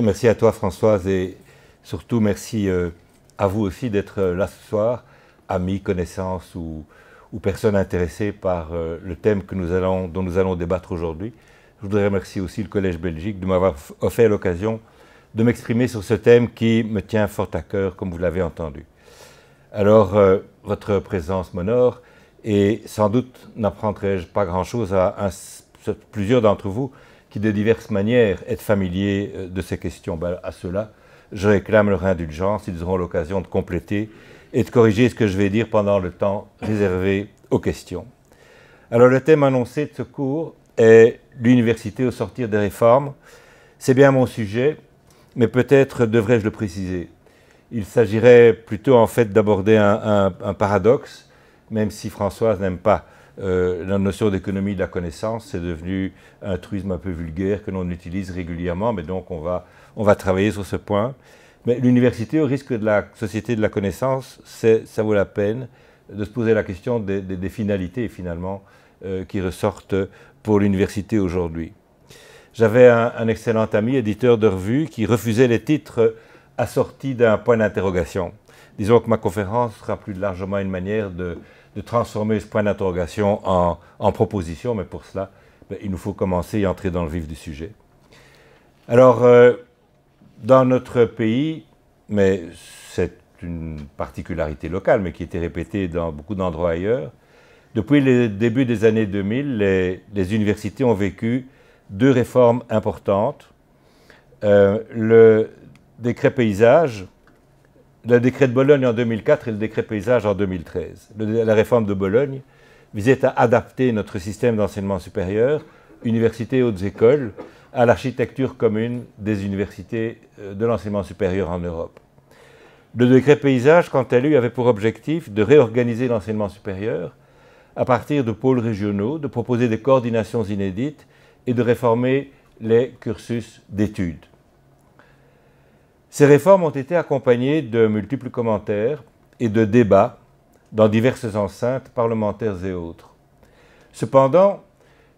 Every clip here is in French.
merci à toi Françoise et surtout merci euh, à vous aussi d'être euh, là ce soir, amis, connaissances ou, personnes intéressées par euh, le thème dont nous allons débattre aujourd'hui. Je voudrais remercier aussi le Collège Belgique de m'avoir offert l'occasion de m'exprimer sur ce thème qui me tient fort à cœur, comme vous l'avez entendu. Alors, votre présence m'honore et sans doute n'apprendrai-je pas grand-chose à, plusieurs d'entre vous, qui de diverses manières est familier euh, de ces questions. Ben, à cela, je réclame leur indulgence, ils auront l'occasion de compléter et de corriger ce que je vais dire pendant le temps réservé aux questions. Alors le thème annoncé de ce cours est l'université au sortir des réformes. C'est bien mon sujet, mais peut-être devrais-je le préciser. Il s'agirait plutôt en fait d'aborder un, paradoxe, même si Françoise n'aime pas euh, la notion d'économie de la connaissance, c'est devenu un truisme un peu vulgaire que l'on utilise régulièrement, mais donc on va, on va travailler sur ce point. Mais l'université, au risque de la société de la connaissance, ça vaut la peine de se poser la question des, finalités, finalement, euh, qui ressortent pour l'université aujourd'hui. J'avais un, excellent ami, éditeur de revue, qui refusait les titres assortis d'un point d'interrogation. Disons que ma conférence sera plus largement une manière de de transformer ce point d'interrogation en, proposition, mais pour cela, ben, il nous faut commencer et entrer dans le vif du sujet. Alors, euh, dans notre pays, mais c'est une particularité locale, mais qui était répétée dans beaucoup d'endroits ailleurs, depuis le début des années 2000, les, universités ont vécu deux réformes importantes. Euh, le décret paysage, le décret de Bologne en 2004 et le décret paysage en 2013. la réforme de Bologne visait à adapter notre système d'enseignement supérieur, universités et hautes écoles, à l'architecture commune des universités euh, de l'enseignement supérieur en Europe. Le décret paysage, quant à lui, avait pour objectif de réorganiser l'enseignement supérieur à partir de pôles régionaux, de proposer des coordinations inédites et de réformer les cursus d'études. Ces réformes ont été accompagnées de multiples commentaires et de débats dans diverses enceintes parlementaires et autres. Cependant,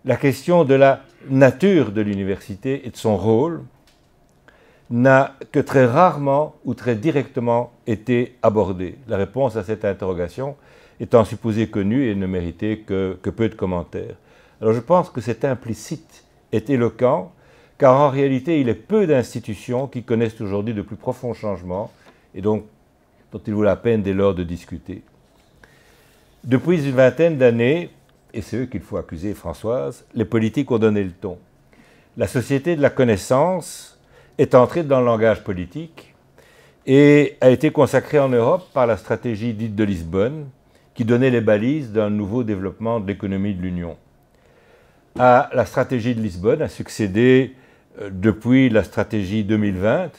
la question de la nature de l'université et de son rôle n'a que très rarement ou très directement été abordée. La réponse à cette interrogation étant supposée connue et ne méritait que, peu de commentaires. Alors je pense que cet implicite est éloquent car en réalité, il est peu d'institutions qui connaissent aujourd'hui de plus profonds changements, et donc dont il vaut la peine dès lors de discuter. Depuis une vingtaine d'années, et c'est eux qu'il faut accuser, Françoise, les politiques ont donné le ton. La société de la connaissance est entrée dans le langage politique et a été consacrée en Europe par la stratégie dite de Lisbonne, qui donnait les balises d'un nouveau développement de l'économie de l'Union. À la stratégie de Lisbonne a succédé euh, depuis la stratégie 2020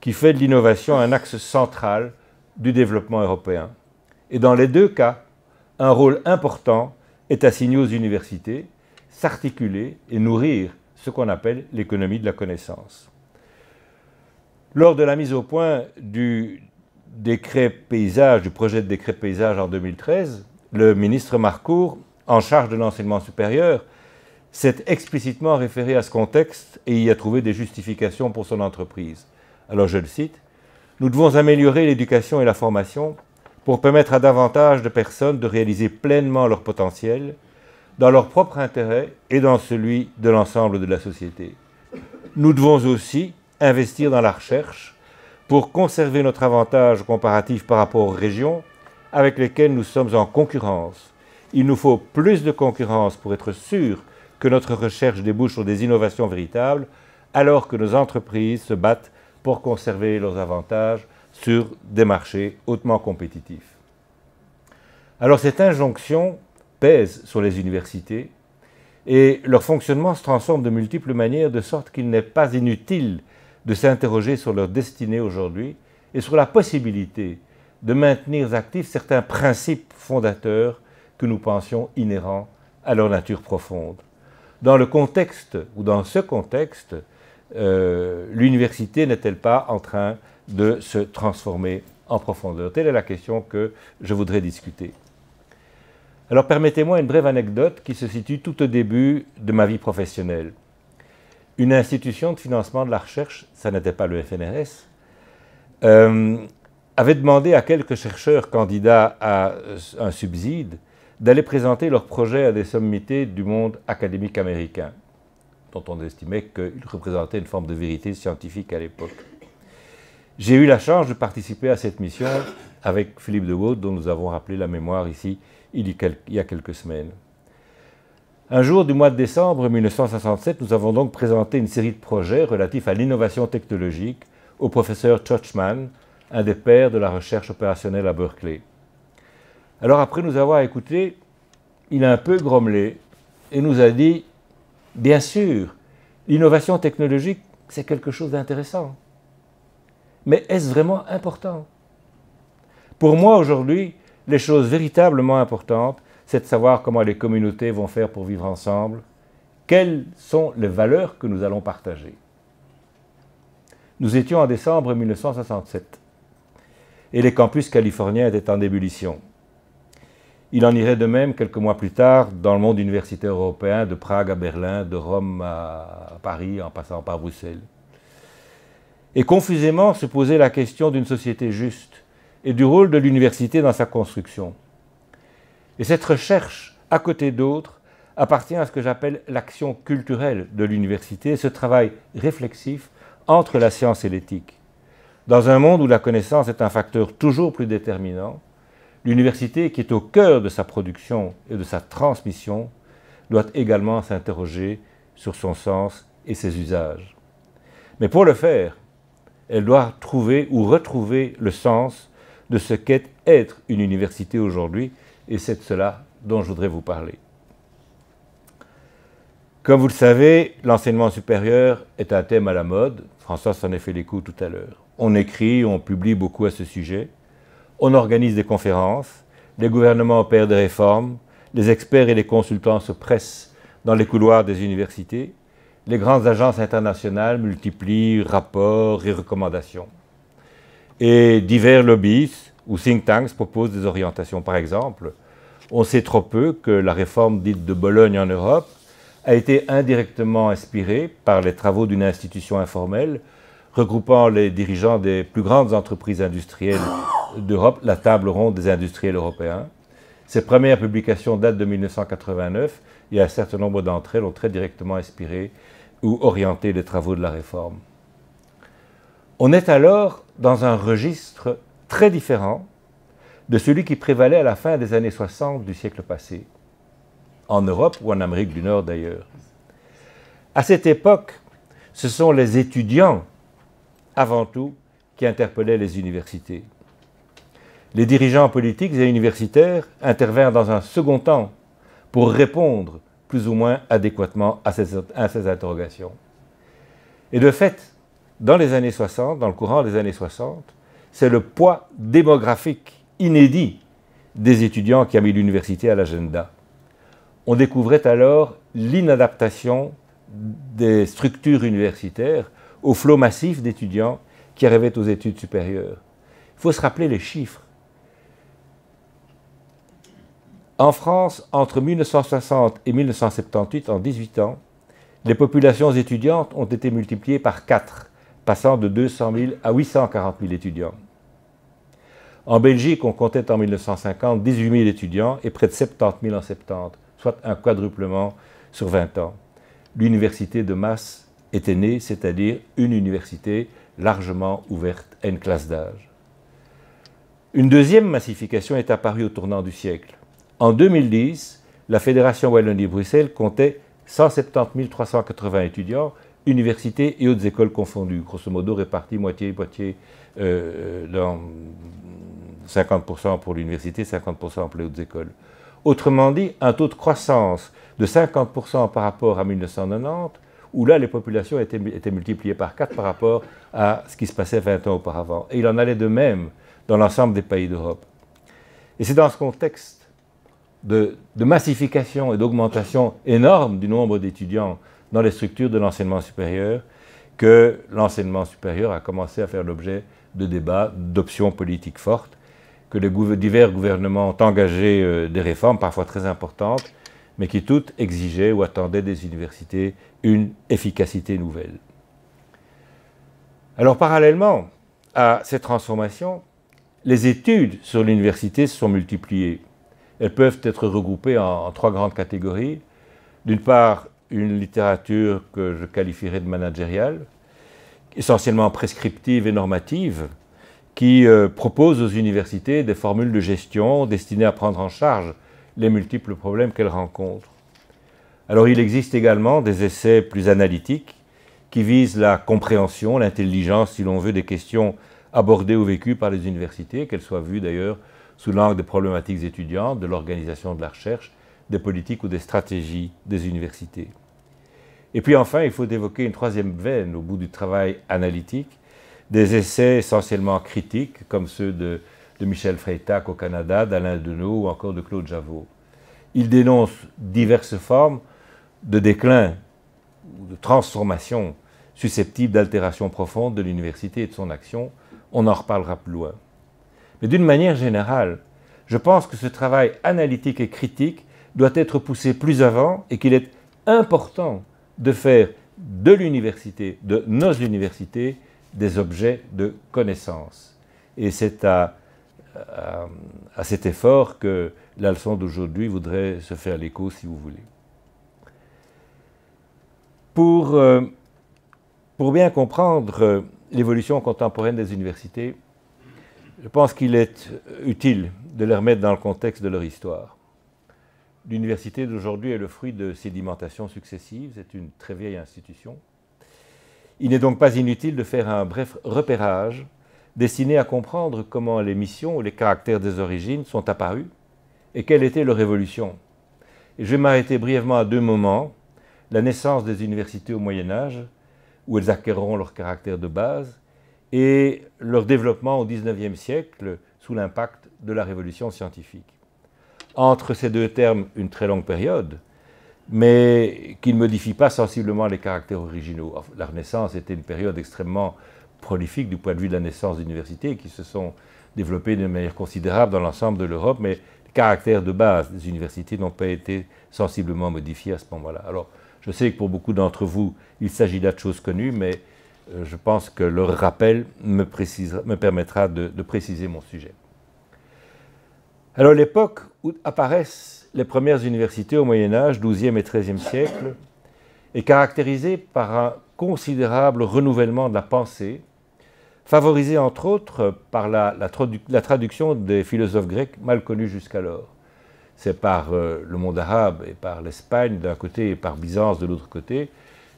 qui fait de l'innovation un axe central du développement européen. Et dans les deux cas, un rôle important est assigné aux universités, s'articuler et nourrir ce qu'on appelle l'économie de la connaissance. Lors de la mise au point du décret paysage, du projet de décret paysage en 2013, le ministre Marcourt, en charge de l'enseignement supérieur, s'est explicitement référé à ce contexte et y a trouvé des justifications pour son entreprise. Alors je le cite, Nous devons améliorer l'éducation et la formation pour permettre à davantage de personnes de réaliser pleinement leur potentiel dans leur propre intérêt et dans celui de l'ensemble de la société. Nous devons aussi investir dans la recherche pour conserver notre avantage comparatif par rapport aux régions avec lesquelles nous sommes en concurrence. Il nous faut plus de concurrence pour être sûr que notre recherche débouche sur des innovations véritables, alors que nos entreprises se battent pour conserver leurs avantages sur des marchés hautement compétitifs. Alors cette injonction pèse sur les universités et leur fonctionnement se transforme de multiples manières de sorte qu'il n'est pas inutile de s'interroger sur leur destinée aujourd'hui et sur la possibilité de maintenir actifs certains principes fondateurs que nous pensions inhérents à leur nature profonde. Dans le contexte, ou dans ce contexte, euh, l'université n'est-elle pas en train de se transformer en profondeur Telle est la question que je voudrais discuter. Alors permettez-moi une brève anecdote qui se situe tout au début de ma vie professionnelle. Une institution de financement de la recherche, ça n'était pas le FNRS, euh, avait demandé à quelques chercheurs candidats à un subside d'aller présenter leurs projets à des sommités du monde académique américain, dont on estimait qu'ils représentaient une forme de vérité scientifique à l'époque. J'ai eu la chance de participer à cette mission avec Philippe de Gaulle, dont nous avons rappelé la mémoire ici il y a quelques semaines. Un jour du mois de décembre 1967, nous avons donc présenté une série de projets relatifs à l'innovation technologique au professeur Churchman, un des pères de la recherche opérationnelle à Berkeley. Alors après nous avoir écoutés, il a un peu grommelé et nous a dit, bien sûr, l'innovation technologique, c'est quelque chose d'intéressant. Mais est-ce vraiment important Pour moi aujourd'hui, les choses véritablement importantes, c'est de savoir comment les communautés vont faire pour vivre ensemble, quelles sont les valeurs que nous allons partager. Nous étions en décembre 1967 et les campus californiens étaient en ébullition. Il en irait de même quelques mois plus tard dans le monde universitaire européen, de Prague à Berlin, de Rome à Paris, en passant par Bruxelles. Et confusément se posait la question d'une société juste et du rôle de l'université dans sa construction. Et cette recherche, à côté d'autres, appartient à ce que j'appelle l'action culturelle de l'université, ce travail réflexif entre la science et l'éthique. Dans un monde où la connaissance est un facteur toujours plus déterminant, l'université qui est au cœur de sa production et de sa transmission doit également s'interroger sur son sens et ses usages. Mais pour le faire, elle doit trouver ou retrouver le sens de ce qu'est être une université aujourd'hui, et c'est de cela dont je voudrais vous parler. Comme vous le savez, l'enseignement supérieur est un thème à la mode. François s'en est fait l'écho tout à l'heure. On écrit, on publie beaucoup à ce sujet on organise des conférences, les gouvernements opèrent des réformes, les experts et les consultants se pressent dans les couloirs des universités, les grandes agences internationales multiplient rapports et recommandations. Et divers lobbies ou think tanks proposent des orientations. Par exemple, on sait trop peu que la réforme dite de Bologne en Europe a été indirectement inspirée par les travaux d'une institution informelle regroupant les dirigeants des plus grandes entreprises industrielles d'Europe, la table ronde des industriels européens. Ses premières publications datent de 1989 et un certain nombre d'entre elles ont très directement inspiré ou orienté les travaux de la réforme. On est alors dans un registre très différent de celui qui prévalait à la fin des années 60 du siècle passé, en Europe ou en Amérique du Nord d'ailleurs. À cette époque, ce sont les étudiants, avant tout, qui interpellaient les universités les dirigeants politiques et universitaires interviennent dans un second temps pour répondre plus ou moins adéquatement à ces, à ces interrogations. Et de fait, dans les années 60, dans le courant des années 60, c'est le poids démographique inédit des étudiants qui a mis l'université à l'agenda. On découvrait alors l'inadaptation des structures universitaires au flot massif d'étudiants qui arrivaient aux études supérieures. Il faut se rappeler les chiffres. En France, entre 1960 et 1978, en 18 ans, les populations étudiantes ont été multipliées par 4, passant de 200 000 à 840 000 étudiants. En Belgique, on comptait en 1950 18 000 étudiants et près de 70 000 en 70, soit un quadruplement sur 20 ans. L'université de masse était née, c'est-à-dire une université largement ouverte à une classe d'âge. Une deuxième massification est apparue au tournant du siècle. En 2010, la Fédération Wallonie-Bruxelles comptait 170 380 étudiants, universités et autres écoles confondues, grosso modo répartis moitié-moitié euh, dans 50% pour l'université, 50% pour les hautes écoles. Autrement dit, un taux de croissance de 50% par rapport à 1990, où là, les populations étaient, étaient, multipliées par 4 par rapport à ce qui se passait 20 ans auparavant. Et il en allait de même dans l'ensemble des pays d'Europe. Et c'est dans ce contexte de, massification et d'augmentation énorme du nombre d'étudiants dans les structures de l'enseignement supérieur que l'enseignement supérieur a commencé à faire l'objet de débats, d'options politiques fortes, que les divers gouvernements ont engagé euh, des réformes parfois très importantes, mais qui toutes exigeaient ou attendaient des universités une efficacité nouvelle. Alors parallèlement à ces transformations, les études sur l'université se sont multipliées. Elles peuvent être regroupées en, trois grandes catégories. D'une part, une littérature que je qualifierais de managériale, essentiellement prescriptive et normative, qui euh, propose aux universités des formules de gestion destinées à prendre en charge les multiples problèmes qu'elles rencontrent. Alors il existe également des essais plus analytiques qui visent la compréhension, l'intelligence, si l'on veut, des questions abordées ou vécues par les universités, qu'elles soient vues d'ailleurs sous l'angle des problématiques étudiantes, de l'organisation de la recherche, des politiques ou des stratégies des universités. Et puis enfin, il faut évoquer une troisième veine au bout du travail analytique, des essais essentiellement critiques, comme ceux de, Michel Freytag au Canada, d'Alain Deneau ou encore de Claude Javot. Il dénonce diverses formes de déclin ou de transformation susceptibles d'altération profonde de l'université et de son action. On en reparlera plus loin. Mais d'une manière générale, je pense que ce travail analytique et critique doit être poussé plus avant et qu'il est important de faire de l'université, de nos universités, des objets de connaissance. Et c'est euh, à, cet effort que la leçon d'aujourd'hui voudrait se faire l'écho, si vous voulez. Pour, euh, bien comprendre euh, l'évolution contemporaine des universités, je pense qu'il est utile de les remettre dans le contexte de leur histoire. L'université d'aujourd'hui est le fruit de sédimentations successives, c'est une très vieille institution. Il n'est donc pas inutile de faire un bref repérage destiné à comprendre comment les missions ou les caractères des origines sont apparus et quelle était leur évolution. je vais m'arrêter brièvement à deux moments, la naissance des universités au Moyen Âge, où elles acquériront leur caractère de base, et leur développement au XIXe siècle sous l'impact de la révolution scientifique. Entre ces deux termes, une très longue période, mais qui ne modifie pas sensiblement les caractères originaux. La Renaissance était une période extrêmement prolifique du point de vue de la naissance d'universités qui se sont développées de manière considérable dans l'ensemble de l'Europe, mais les caractères de base des universités n'ont pas été sensiblement modifiés à ce moment-là. Alors, je sais que pour beaucoup d'entre vous, il s'agit là de choses connues, mais euh, je pense que le rappel me, permettra de, préciser mon sujet. Alors l'époque où apparaissent les premières universités au Moyen Âge, 12 et 13e siècle, est caractérisée par un considérable renouvellement de la pensée, favorisé entre autres par la, traduction des philosophes grecs mal connus jusqu'alors. C'est par euh, le monde arabe et par l'Espagne d'un côté et par Byzance de l'autre côté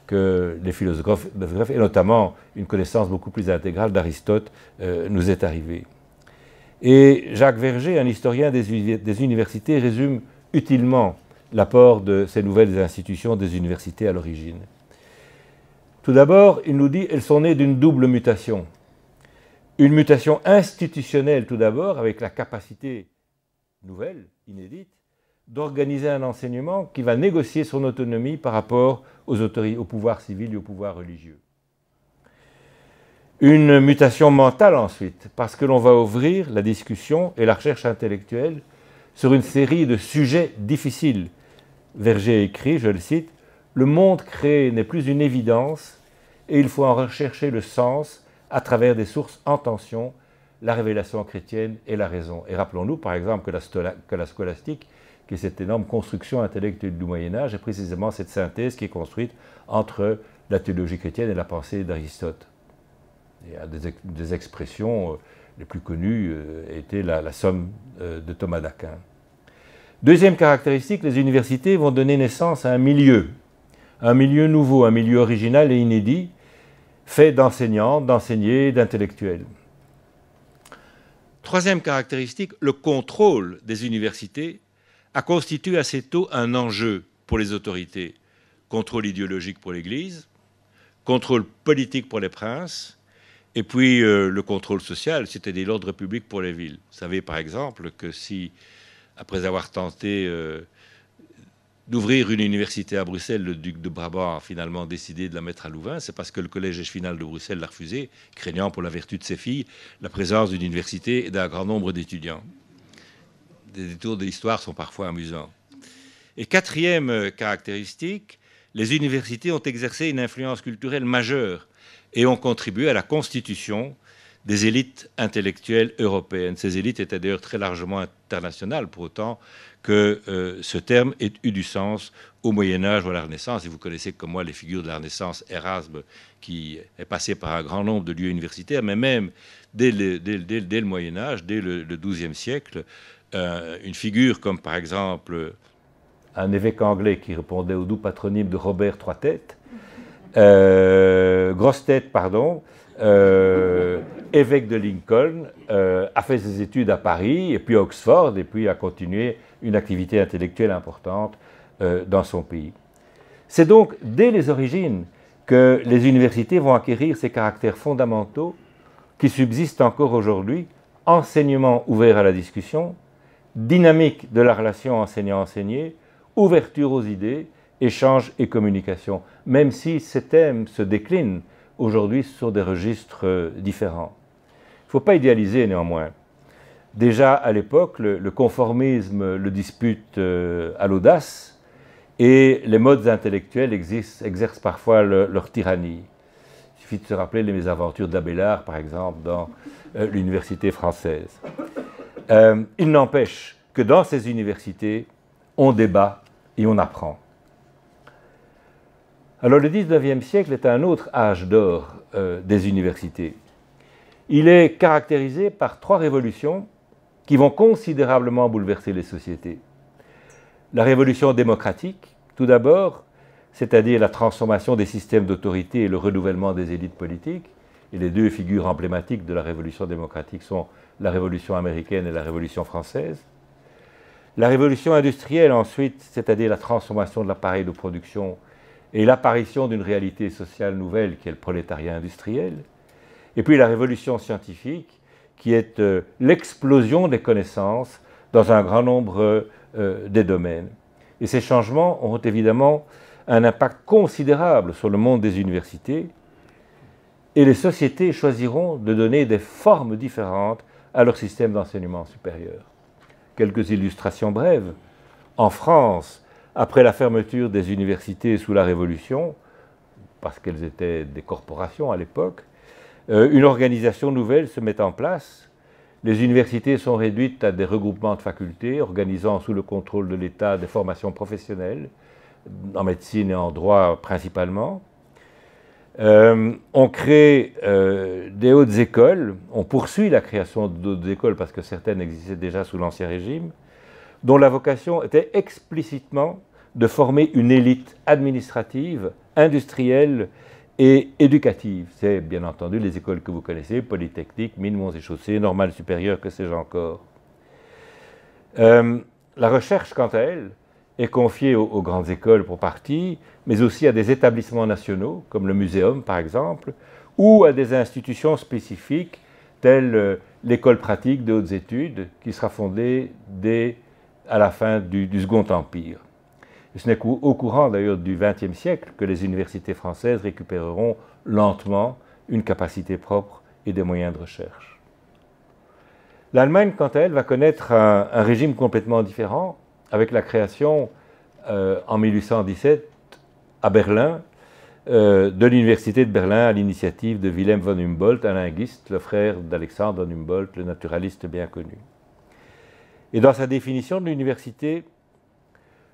que les philosophes, et notamment une connaissance beaucoup plus intégrale d'Aristote, euh, nous est arrivée. Et Jacques Verger, un historien des, des universités, résume utilement l'apport de ces nouvelles institutions des universités à l'origine. Tout d'abord, il nous dit elles sont nées d'une double mutation. Une mutation institutionnelle tout d'abord, avec la capacité nouvelle, inédite, d'organiser un enseignement qui va négocier son autonomie par rapport à aux autorités, au pouvoir civil et au pouvoir religieux. Une mutation mentale ensuite, parce que l'on va ouvrir la discussion et la recherche intellectuelle sur une série de sujets difficiles. Verger écrit, je le cite, Le monde créé n'est plus une évidence et il faut en rechercher le sens à travers des sources en tension, la révélation chrétienne et la raison. Et rappelons-nous par exemple que la, que la scolastique qui est cette énorme construction intellectuelle du Moyen Âge, et précisément cette synthèse qui est construite entre la théologie chrétienne et la pensée d'Aristote. Des, des, expressions euh, les plus connues euh, étaient la, la somme euh, de Thomas d'Aquin. Deuxième caractéristique, les universités vont donner naissance à un milieu, un milieu nouveau, un milieu original et inédit, fait d'enseignants, d'enseignés, d'intellectuels. Troisième caractéristique, le contrôle des universités a constitué assez tôt un enjeu pour les autorités. Contrôle idéologique pour l'Église, contrôle politique pour les princes, et puis euh, le contrôle social, c'est-à-dire l'ordre public pour les villes. Vous savez par exemple que si, après avoir tenté euh, d'ouvrir une université à Bruxelles, le duc de Brabant a finalement décidé de la mettre à Louvain, c'est parce que le collège final de Bruxelles l'a refusé, craignant pour la vertu de ses filles la présence d'une université et d'un grand nombre d'étudiants des détours de l'histoire sont parfois amusants. Et quatrième euh, caractéristique, les universités ont exercé une influence culturelle majeure et ont contribué à la constitution des élites intellectuelles européennes. Ces élites étaient d'ailleurs très largement internationales, pour autant que euh, ce terme ait eu du sens au Moyen Âge ou à la Renaissance. Et vous connaissez comme moi les figures de la Renaissance, Erasme, qui est passé par un grand nombre de lieux universitaires, mais même dès le, dès le Moyen Âge, dès le, XIIe siècle, euh, une figure comme par exemple un évêque anglais qui répondait au doux patronyme de Robert Trois Têtes, euh, Tête, pardon, euh, évêque de Lincoln, a fait ses études à Paris et puis à Oxford et puis a continué une activité intellectuelle importante dans son pays. C'est donc dès les origines que les universités vont acquérir ces caractères fondamentaux qui subsistent encore aujourd'hui, enseignement ouvert à la discussion, dynamique de la relation enseignant-enseigné, ouverture aux idées, échange et communication, même si ces thèmes se déclinent aujourd'hui sur des registres différents. Il ne faut pas idéaliser néanmoins. Déjà à l'époque, le, conformisme le dispute euh, à l'audace et les modes intellectuels exercent parfois leur tyrannie. Il suffit de se rappeler les mésaventures d'Abélard, par exemple, dans euh, l'université française. Euh, il n'empêche que dans ces universités, on débat et on apprend. Alors le 19e siècle est un autre âge d'or euh, des universités. Il est caractérisé par trois révolutions qui vont considérablement bouleverser les sociétés. La révolution démocratique, tout d'abord, c'est-à-dire la transformation des systèmes d'autorité et le renouvellement des élites politiques. Et les deux figures emblématiques de la révolution démocratique sont la révolution américaine et la révolution française. La révolution industrielle ensuite, c'est-à-dire la transformation de l'appareil de production et l'apparition d'une réalité sociale nouvelle qui est le prolétariat industriel. Et puis la révolution scientifique qui est euh, l'explosion des connaissances dans un grand nombre euh, des domaines. Et ces changements ont évidemment un impact considérable sur le monde des universités, et les sociétés choisiront de donner des formes différentes à leur système d'enseignement supérieur. Quelques illustrations brèves. En France, après la fermeture des universités sous la Révolution, parce qu'elles étaient des corporations à l'époque, euh, une organisation nouvelle se met en place. Les universités sont réduites à des regroupements de facultés, organisant sous le contrôle de l'État des formations professionnelles, en médecine et en droit principalement. Euh, on crée euh, des hautes écoles, on poursuit la création d'autres écoles parce que certaines existaient déjà sous l'Ancien Régime, dont la vocation était explicitement de former une élite administrative, industrielle et éducative. C'est bien entendu les écoles que vous connaissez, Polytechnique, Mines, Monts et Chaussées, Normale Supérieure, que sais-je encore. Euh, la recherche, quant à elle, est confiée aux, grandes écoles pour partie, mais aussi à des établissements nationaux, comme le muséum par exemple, ou à des institutions spécifiques telles euh, l'école pratique de hautes études, qui sera fondée dès à la fin du, Second Empire. ce n'est qu'au courant d'ailleurs du XXe siècle que les universités françaises récupéreront lentement une capacité propre et des moyens de recherche. L'Allemagne, quant à elle, va connaître un régime complètement différent, avec la création euh, en 1817 à Berlin euh, de l'université de Berlin à l'initiative de Wilhelm von Humboldt, un linguiste, le frère d'Alexandre von Humboldt, le naturaliste bien connu. Et dans sa définition de l'université,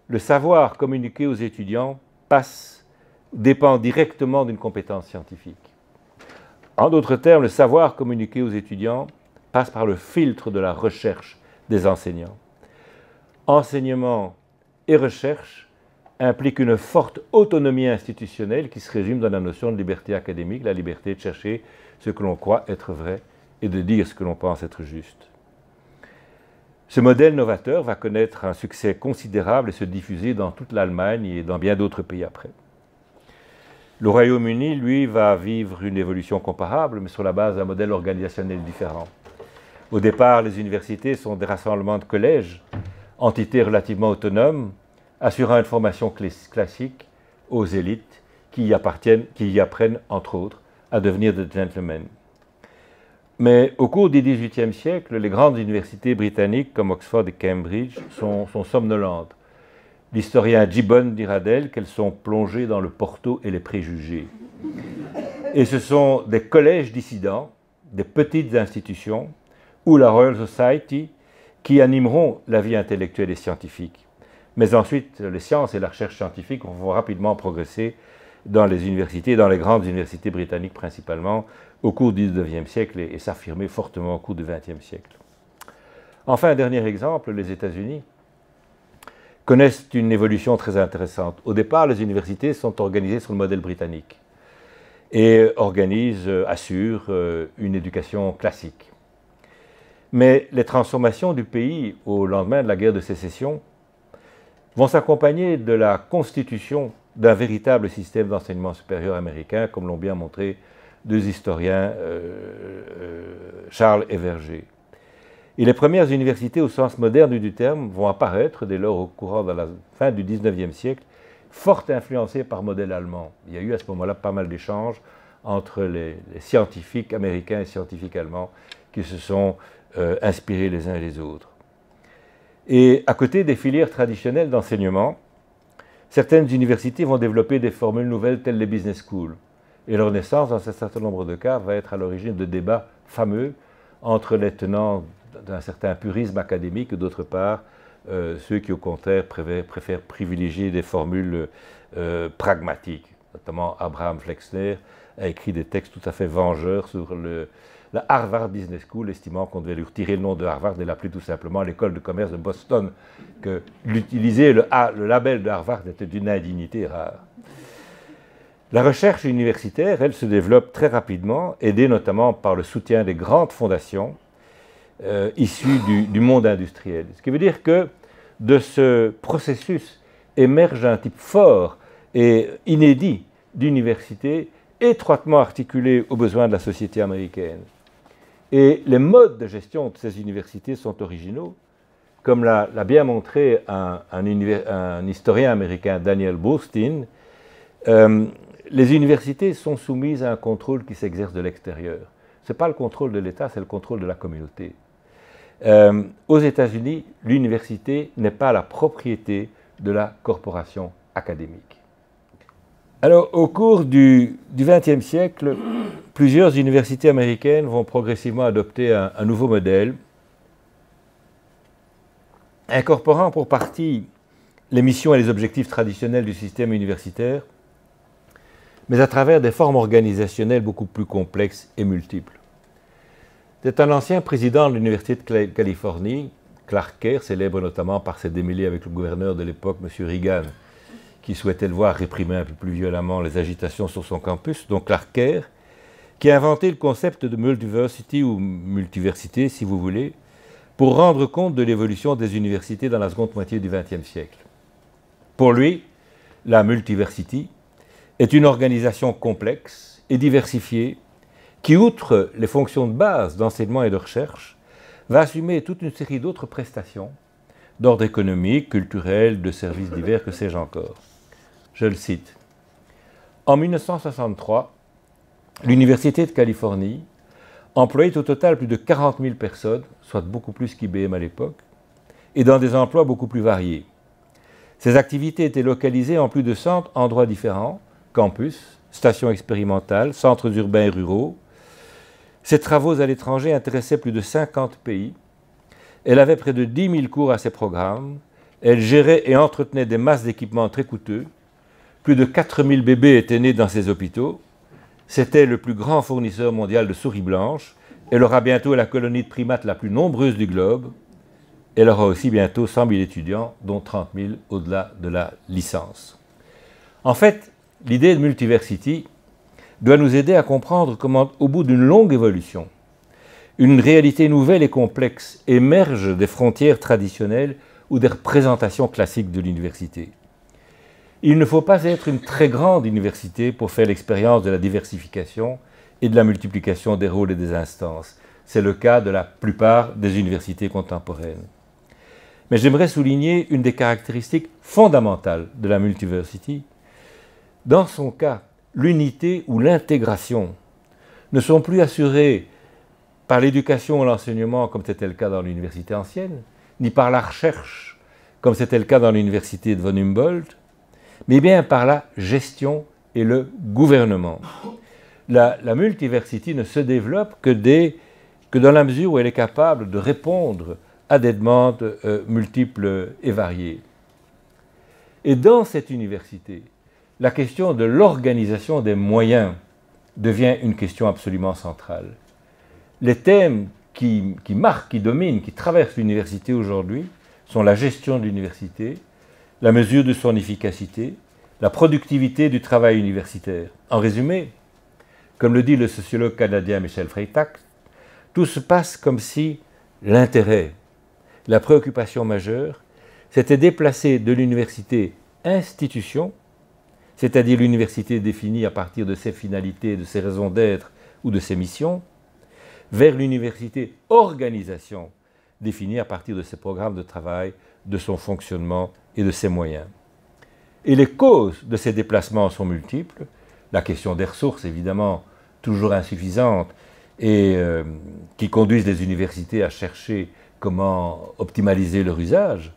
le savoir communiqué aux étudiants passe, dépend directement d'une compétence scientifique. En d'autres termes, le savoir communiqué aux étudiants passe par le filtre de la recherche des enseignants enseignement et recherche impliquent une forte autonomie institutionnelle qui se résume dans la notion de liberté académique, la liberté de chercher ce que l'on croit être vrai et de dire ce que l'on pense être juste. Ce modèle novateur va connaître un succès considérable et se diffuser dans toute l'Allemagne et dans bien d'autres pays après. Le Royaume-Uni, lui, va vivre une évolution comparable, mais sur la base d'un modèle organisationnel différent. Au départ, les universités sont des rassemblements de collèges entité relativement autonome, assurant une formation classique aux élites qui y, appartiennent, qui y apprennent, entre autres, à devenir des gentlemen. Mais au cours du XVIIIe siècle, les grandes universités britanniques comme Oxford et Cambridge sont, sont somnolentes. L'historien Gibbon dira d'elles qu'elles sont plongées dans le porto et les préjugés. Et ce sont des collèges dissidents, des petites institutions, où la Royal Society, qui animeront la vie intellectuelle et scientifique. Mais ensuite, les sciences et la recherche scientifique vont rapidement progresser dans les universités, dans les grandes universités britanniques principalement, au cours du XIXe siècle et, s'affirmer fortement au cours du 20 siècle. Enfin, un dernier exemple, les États-Unis connaissent une évolution très intéressante. Au départ, les universités sont organisées sur le modèle britannique et organisent, euh, assurent euh, une éducation classique. Mais les transformations du pays au lendemain de la guerre de sécession vont s'accompagner de la constitution d'un véritable système d'enseignement supérieur américain, comme l'ont bien montré deux historiens, euh, euh, Charles et Verger. Et les premières universités au sens moderne du terme vont apparaître dès lors au courant de la fin du 19e siècle, fort influencées par modèle allemand. Il y a eu à ce moment-là pas mal d'échanges entre les, les, scientifiques américains et scientifiques allemands qui se sont euh, inspirer les uns et les autres. Et à côté des filières traditionnelles d'enseignement, certaines universités vont développer des formules nouvelles telles les business schools. Et leur naissance, dans un certain nombre de cas, va être à l'origine de débats fameux entre les tenants d'un certain purisme académique et d'autre part euh, ceux qui, au contraire, préfèrent, privilégier des formules euh, pragmatiques. Notamment Abraham Flexner a écrit des textes tout à fait vengeurs sur le, la Harvard Business School, estimant qu'on devait lui retirer le nom de Harvard et l'appeler tout simplement l'école de commerce de Boston, que l'utiliser le, label de Harvard était d'une indignité rare. La recherche universitaire, elle se développe très rapidement, aidée notamment par le soutien des grandes fondations euh, issues du, monde industriel. Ce qui veut dire que de ce processus émerge un type fort et inédit d'université étroitement articulé aux besoins de la société américaine. Et les modes de gestion de ces universités sont originaux. Comme l'a bien montré un, un, historien américain, Daniel boustin euh, les universités sont soumises à un contrôle qui s'exerce de l'extérieur. Ce n'est pas le contrôle de l'État, c'est le contrôle de la communauté. Euh, aux États-Unis, l'université n'est pas la propriété de la corporation académique. Alors, au cours du XXe siècle, plusieurs universités américaines vont progressivement adopter un, nouveau modèle, incorporant pour partie les missions et les objectifs traditionnels du système universitaire, mais à travers des formes organisationnelles beaucoup plus complexes et multiples. C'est un ancien président de l'Université de Californie, Clark Kerr, célèbre notamment par ses démêlés avec le gouverneur de l'époque, M. Reagan, qui souhaitait le voir réprimer un peu plus violemment les agitations sur son campus, donc Clark Kerr, qui a inventé le concept de multiversity ou multiversité, si vous voulez, pour rendre compte de l'évolution des universités dans la seconde moitié du XXe siècle. Pour lui, la multiversity est une organisation complexe et diversifiée qui, outre les fonctions de base d'enseignement et de recherche, va assumer toute une série d'autres prestations d'ordre économique, culturel, de services divers, que sais-je encore. Je le cite. En 1963, l'Université de Californie employait au total plus de 40 000 personnes, soit beaucoup plus qu'IBM à l'époque, et dans des emplois beaucoup plus variés. Ses activités étaient localisées en plus de 100 endroits différents, campus, stations expérimentales, centres urbains et ruraux. Ses travaux à l'étranger intéressaient plus de 50 pays. Elle avait près de 10 000 cours à ses programmes. Elle gérait et entretenait des masses d'équipements très coûteux, plus de 4000 bébés étaient nés dans ces hôpitaux. C'était le plus grand fournisseur mondial de souris blanches. Elle aura bientôt la colonie de primates la plus nombreuse du globe. Elle aura aussi bientôt 100 000 étudiants, dont 30 000 au-delà de la licence. En fait, l'idée de Multiversity doit nous aider à comprendre comment, au bout d'une longue évolution, une réalité nouvelle et complexe émerge des frontières traditionnelles ou des représentations classiques de l'université. Il ne faut pas être une très grande université pour faire l'expérience de la diversification et de la multiplication des rôles et des instances. C'est le cas de la plupart des universités contemporaines. Mais j'aimerais souligner une des caractéristiques fondamentales de la multiversité. Dans son cas, l'unité ou l'intégration ne sont plus assurées par l'éducation ou l'enseignement comme c'était le cas dans l'université ancienne, ni par la recherche comme c'était le cas dans l'université de von Humboldt, mais bien par la gestion et le gouvernement. La, multiversité ne se développe que, que, dans la mesure où elle est capable de répondre à des demandes euh, multiples et variées. Et dans cette université, la question de l'organisation des moyens devient une question absolument centrale. Les thèmes qui, qui marquent, qui dominent, qui traversent l'université aujourd'hui sont la gestion de l'université, la mesure de son efficacité, la productivité du travail universitaire. En résumé, comme le dit le sociologue canadien Michel Freytag, tout se passe comme si l'intérêt, la préoccupation majeure, s'était déplacé de l'université institution, c'est-à-dire l'université définie à partir de ses finalités, de ses raisons d'être ou de ses missions, vers l'université organisation, définie à partir de ses programmes de travail, de son fonctionnement et de ses moyens. Et les causes de ces déplacements sont multiples. La question des ressources, évidemment, toujours insuffisante, et euh, qui conduisent les universités à chercher comment optimaliser leur usage.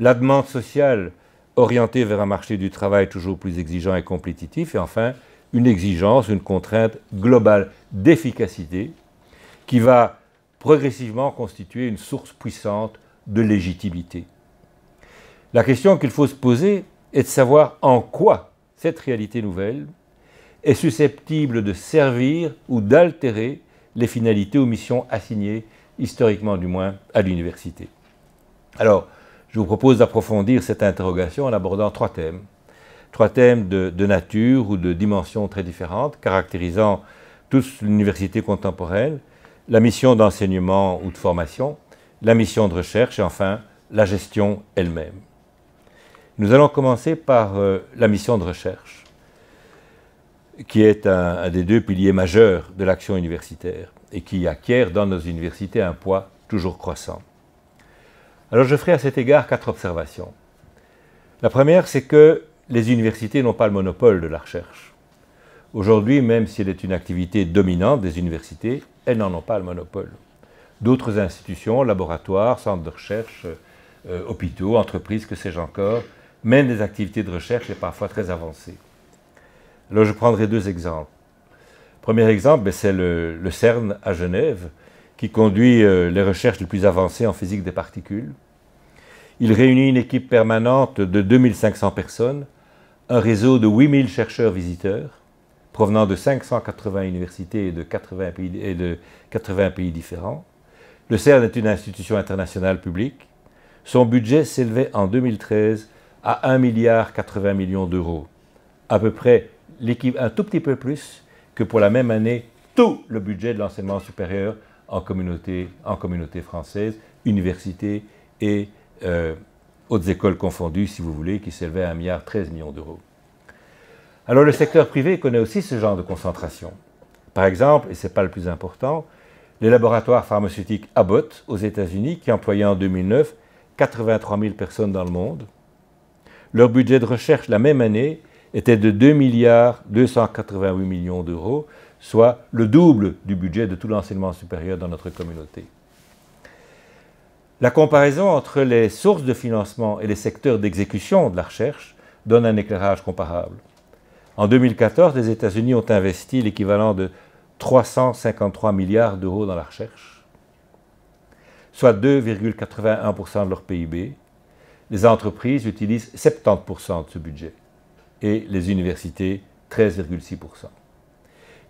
La demande sociale orientée vers un marché du travail toujours plus exigeant et compétitif. Et enfin, une exigence, une contrainte globale d'efficacité qui va progressivement constituer une source puissante de légitimité. La question qu'il faut se poser est de savoir en quoi cette réalité nouvelle est susceptible de servir ou d'altérer les finalités ou missions assignées, historiquement du moins, à l'université. Alors, je vous propose d'approfondir cette interrogation en abordant trois thèmes. Trois thèmes de, nature ou de dimensions très différentes, caractérisant tous l'université contemporaine, la mission d'enseignement ou de formation, la mission de recherche et enfin la gestion elle-même. Nous allons commencer par euh, la mission de recherche, qui est un, des deux piliers majeurs de l'action universitaire et qui acquiert dans nos universités un poids toujours croissant. Alors je ferai à cet égard quatre observations. La première, c'est que les universités n'ont pas le monopole de la recherche. Aujourd'hui, même si elle est une activité dominante des universités, elles n'en ont pas le monopole. D'autres institutions, laboratoires, centres de recherche, euh, hôpitaux, entreprises, que sais-je encore, même des activités de recherche et parfois très avancées. Alors je prendrai deux exemples. Premier exemple, ben, c'est le, CERN à Genève, qui conduit euh, les recherches les plus avancées en physique des particules. Il réunit une équipe permanente de 2500 personnes, un réseau de 8000 chercheurs visiteurs, provenant de 580 universités et de 80 pays, et de 80 pays différents. Le CERN est une institution internationale publique. Son budget s'élevait en 2013 à 1 milliard d'euros, à peu près un tout petit peu plus que pour la même année tout le budget de l'enseignement supérieur en communauté, en communauté française, université et euh, autres écoles confondues, si vous voulez, qui s'élevaient à 1 milliard d'euros. Alors le secteur privé connaît aussi ce genre de concentration. Par exemple, et ce n'est pas le plus important, les laboratoires pharmaceutiques Abbott aux États-Unis, qui employaient en 2009 83 000 personnes dans le monde, leur budget de recherche la même année était de 2 milliards 288 millions d'euros, soit le double du budget de tout l'enseignement supérieur dans notre communauté. La comparaison entre les sources de financement et les secteurs d'exécution de la recherche donne un éclairage comparable. En 2014, les États-Unis ont investi l'équivalent de 353 milliards d'euros dans la recherche, soit 2,81% de leur PIB, les entreprises utilisent 70% de ce budget et les universités 13,6%.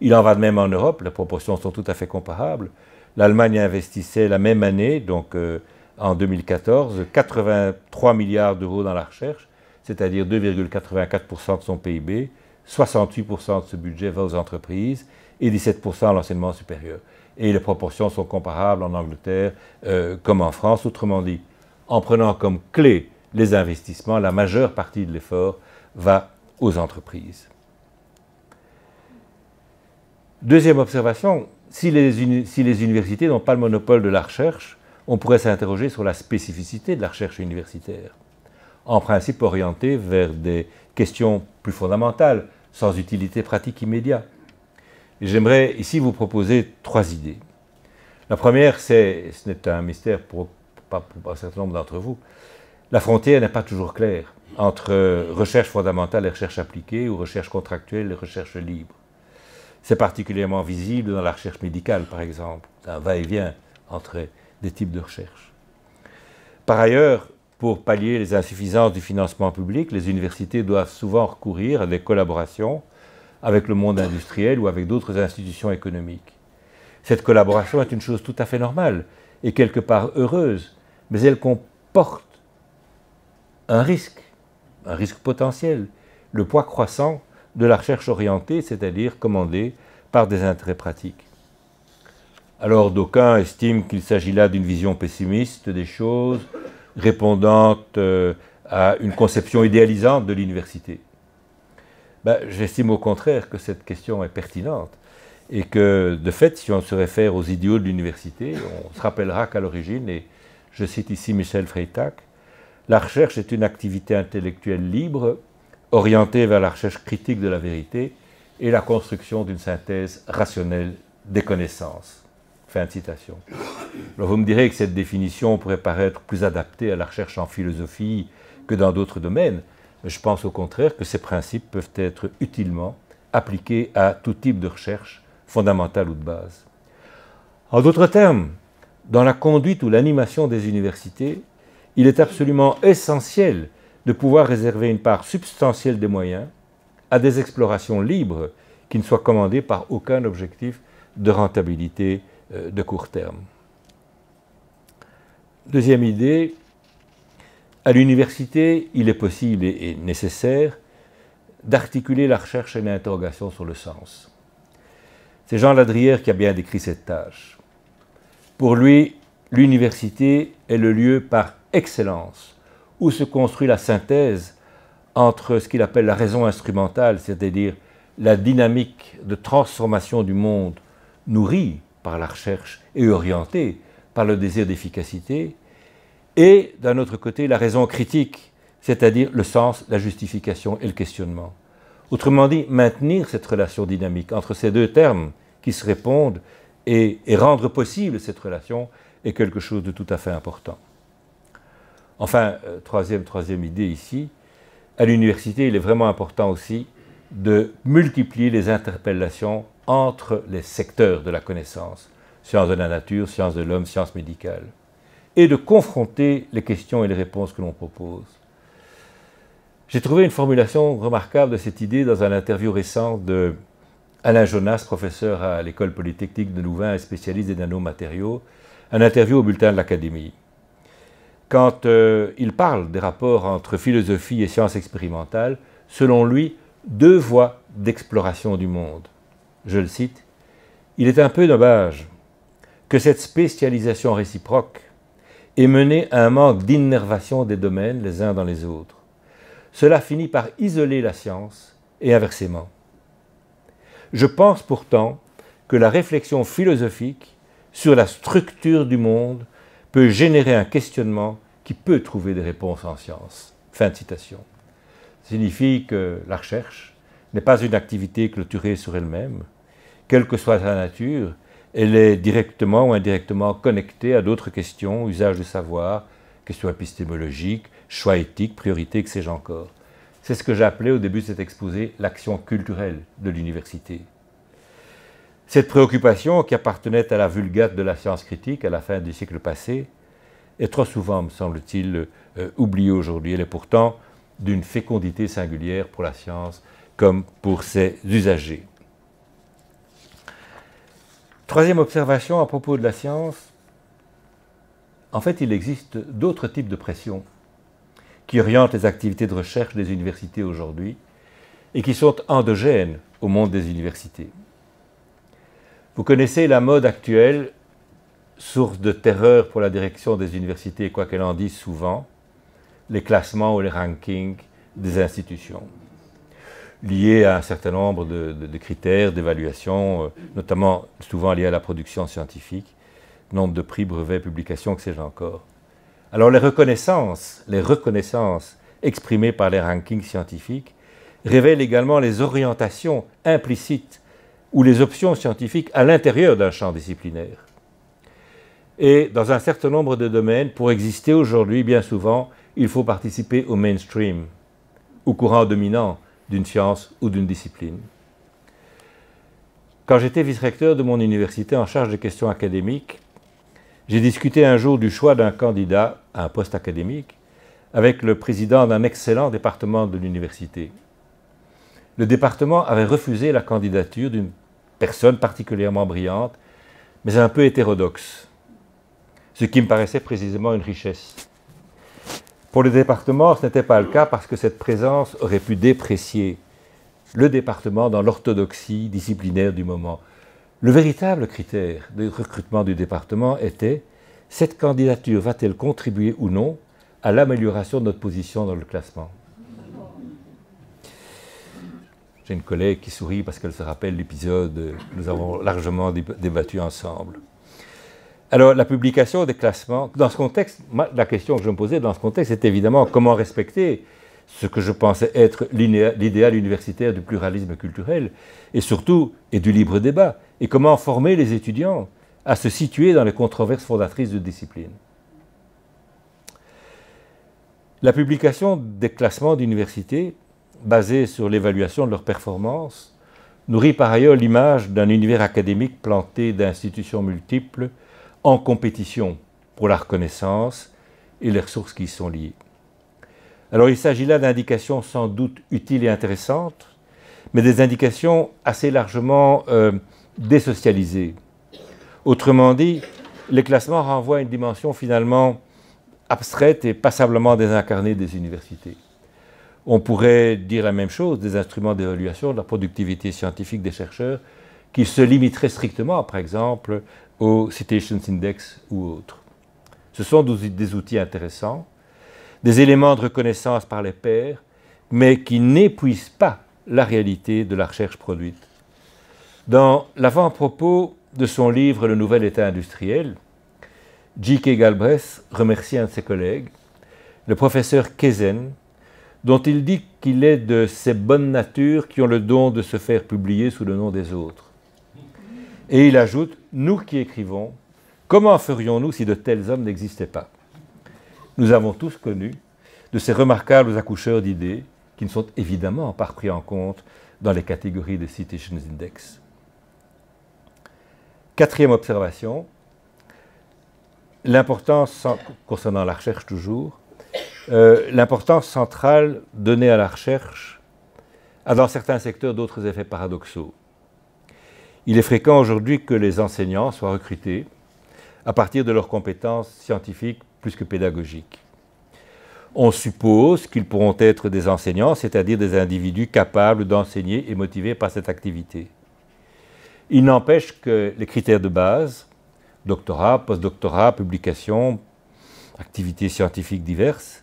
Il en va de même en Europe, les proportions sont tout à fait comparables. L'Allemagne investissait la même année, donc euh, en 2014, 83 milliards d'euros dans la recherche, c'est-à-dire 2,84% de son PIB. 68% de ce budget va aux entreprises et 17% à l'enseignement supérieur. Et les proportions sont comparables en Angleterre euh, comme en France, autrement dit en prenant comme clé les investissements, la majeure partie de l'effort va aux entreprises. Deuxième observation, si les, universités n'ont pas le monopole de la recherche, on pourrait s'interroger sur la spécificité de la recherche universitaire, en principe orientée vers des questions plus fondamentales, sans utilité pratique immédiate. J'aimerais ici vous proposer trois idées. La première, c'est, ce n'est un mystère pour pas pour un certain nombre d'entre vous, la frontière n'est pas toujours claire entre euh, recherche fondamentale et recherche appliquée ou recherche contractuelle et recherche libre. C'est particulièrement visible dans la recherche médicale, par exemple, un va-et-vient entre des types de recherche. Par ailleurs, pour pallier les insuffisances du financement public, les universités doivent souvent recourir à des collaborations avec le monde industriel ou avec d'autres institutions économiques. Cette collaboration est une chose tout à fait normale et quelque part heureuse, mais elle comporte un risque, un risque potentiel, le poids croissant de la recherche orientée, c'est-à-dire commandée par des intérêts pratiques. Alors d'aucuns estiment qu'il s'agit là d'une vision pessimiste des choses, répondante euh, à une conception idéalisante de l'université. Ben, j'estime au contraire que cette question est pertinente et que de fait, si on se réfère aux idéaux de l'université, on se rappellera qu'à l'origine, je cite ici Michel Freytag, la recherche est une activité intellectuelle libre, orientée vers la recherche critique de la vérité et la construction d'une synthèse rationnelle des connaissances. Fin de citation. vous me direz que cette définition pourrait paraître plus adaptée à la recherche en philosophie que dans d'autres domaines. Je pense au contraire que ces principes peuvent être utilement appliqués à tout type de recherche, fondamentale ou de base. En d'autres termes, dans la conduite ou l'animation des universités, il est absolument essentiel de pouvoir réserver une part substantielle des moyens à des explorations libres qui ne soient commandées par aucun objectif de rentabilité euh, de court terme. Deuxième idée, à l'université, il est possible et nécessaire d'articuler la recherche et l'interrogation sur le sens. C'est Jean Ladrière qui a bien décrit cette tâche. Pour lui, l'université est le lieu par excellence où se construit la synthèse entre ce qu'il appelle la raison instrumentale, c'est-à-dire la dynamique de transformation du monde nourrie par la recherche et orientée par le désir d'efficacité, et d'un autre côté la raison critique, c'est-à-dire le sens, la justification et le questionnement. Autrement dit, maintenir cette relation dynamique entre ces deux termes qui se répondent et, rendre possible cette relation est quelque chose de tout à fait important. Enfin, euh, troisième, troisième idée ici, à l'université, il est vraiment important aussi de multiplier les interpellations entre les secteurs de la connaissance, sciences de la nature, sciences de l'homme, sciences médicales, et de confronter les questions et les réponses que l'on propose. J'ai trouvé une formulation remarquable de cette idée dans un interview récent de Alain Jonas, professeur à l'école polytechnique de Louvain et spécialiste des nanomatériaux, un interview au bulletin de l'Académie. Quand euh, il parle des rapports entre philosophie et sciences expérimentales, selon lui, deux voies d'exploration du monde. Je le cite, Il est un peu dommage que cette spécialisation réciproque ait mené à un manque d'innervation des domaines les uns dans les autres. Cela finit par isoler la science et inversement. Je pense pourtant que la réflexion philosophique sur la structure du monde peut générer un questionnement qui peut trouver des réponses en science. Fin de citation. Ça signifie que la recherche n'est pas une activité clôturée sur elle-même. Quelle que soit sa nature, elle est directement ou indirectement connectée à d'autres questions, usage du savoir, questions épistémologiques, choix éthiques, priorités, que sais-je encore. C'est ce que j'appelais au début de cet exposé l'action culturelle de l'université. Cette préoccupation qui appartenait à la vulgate de la science critique à la fin du siècle passé est trop souvent, me semble-t-il, euh, oubliée aujourd'hui. Elle est pourtant d'une fécondité singulière pour la science comme pour ses usagers. Troisième observation à propos de la science, en fait il existe d'autres types de pressions qui orientent les activités de recherche des universités aujourd'hui et qui sont endogènes au monde des universités. Vous connaissez la mode actuelle, source de terreur pour la direction des universités, quoi qu'elle en dise souvent, les classements ou les rankings des institutions, liés à un certain nombre de, critères d'évaluation, euh, notamment souvent liés à la production scientifique, nombre de prix, brevets, publications, que sais-je encore. Alors les reconnaissances, les reconnaissances exprimées par les rankings scientifiques révèlent également les orientations implicites ou les options scientifiques à l'intérieur d'un champ disciplinaire. Et dans un certain nombre de domaines, pour exister aujourd'hui, bien souvent, il faut participer au mainstream, au courant dominant d'une science ou d'une discipline. Quand j'étais vice-recteur de mon université en charge des questions académiques, j'ai discuté un jour du choix d'un candidat à un poste académique avec le président d'un excellent département de l'université. Le département avait refusé la candidature d'une personne particulièrement brillante, mais un peu hétérodoxe, ce qui me paraissait précisément une richesse. Pour le département, ce n'était pas le cas parce que cette présence aurait pu déprécier le département dans l'orthodoxie disciplinaire du moment. Le véritable critère de recrutement du département était cette candidature va-t-elle contribuer ou non à l'amélioration de notre position dans le classement J'ai une collègue qui sourit parce qu'elle se rappelle l'épisode, que nous avons largement débattu ensemble. Alors, la publication des classements, dans ce contexte, la question que je me posais dans ce contexte, c'est évidemment comment respecter ce que je pensais être l'idéal universitaire du pluralisme culturel, et surtout, et du libre débat et comment former les étudiants à se situer dans les controverses fondatrices de discipline. La publication des classements d'université, basés sur l'évaluation de leurs performances, nourrit par ailleurs l'image d'un univers académique planté d'institutions multiples en compétition pour la reconnaissance et les ressources qui y sont liées. Alors il s'agit là d'indications sans doute utiles et intéressantes, mais des indications assez largement euh, désocialisés. Autrement dit, les classements renvoient à une dimension finalement abstraite et passablement désincarnée des universités. On pourrait dire la même chose des instruments d'évaluation de la productivité scientifique des chercheurs qui se limiteraient strictement, par exemple, au Citations Index ou autres. Ce sont des outils intéressants, des éléments de reconnaissance par les pairs, mais qui n'épuisent pas la réalité de la recherche produite. Dans l'avant-propos de son livre Le Nouvel État industriel, J.K. Galbraith remercie un de ses collègues, le professeur Kezen, dont il dit qu'il est de ces bonnes natures qui ont le don de se faire publier sous le nom des autres. Et il ajoute Nous qui écrivons, comment ferions-nous si de tels hommes n'existaient pas Nous avons tous connu de ces remarquables accoucheurs d'idées qui ne sont évidemment pas pris en compte dans les catégories des Citations Index. Quatrième observation, l'importance, concernant la recherche toujours, euh, l'importance centrale donnée à la recherche a dans certains secteurs d'autres effets paradoxaux. Il est fréquent aujourd'hui que les enseignants soient recrutés à partir de leurs compétences scientifiques plus que pédagogiques. On suppose qu'ils pourront être des enseignants, c'est-à-dire des individus capables d'enseigner et motivés par cette activité. Il n'empêche que les critères de base, doctorat, postdoctorat, publication, activités scientifiques diverses,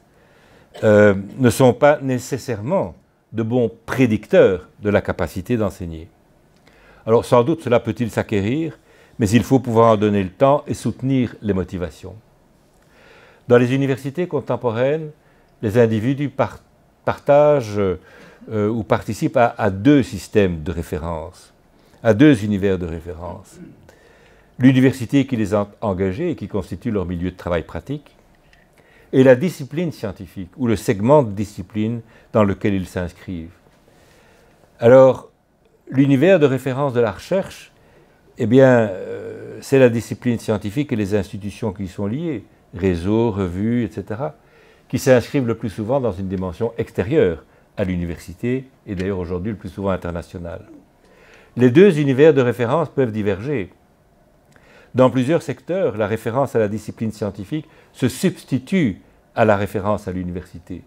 euh, ne sont pas nécessairement de bons prédicteurs de la capacité d'enseigner. Alors sans doute cela peut-il s'acquérir, mais il faut pouvoir en donner le temps et soutenir les motivations. Dans les universités contemporaines, les individus partagent euh, ou participent à, à deux systèmes de référence à deux univers de référence. L'université qui les a engagés et qui constitue leur milieu de travail pratique, et la discipline scientifique, ou le segment de discipline dans lequel ils s'inscrivent. Alors, l'univers de référence de la recherche, eh bien, euh, c'est la discipline scientifique et les institutions qui y sont liées, réseaux, revues, etc., qui s'inscrivent le plus souvent dans une dimension extérieure à l'université, et d'ailleurs aujourd'hui le plus souvent internationale les deux univers de référence peuvent diverger. Dans plusieurs secteurs, la référence à la discipline scientifique se substitue à la référence à l'université.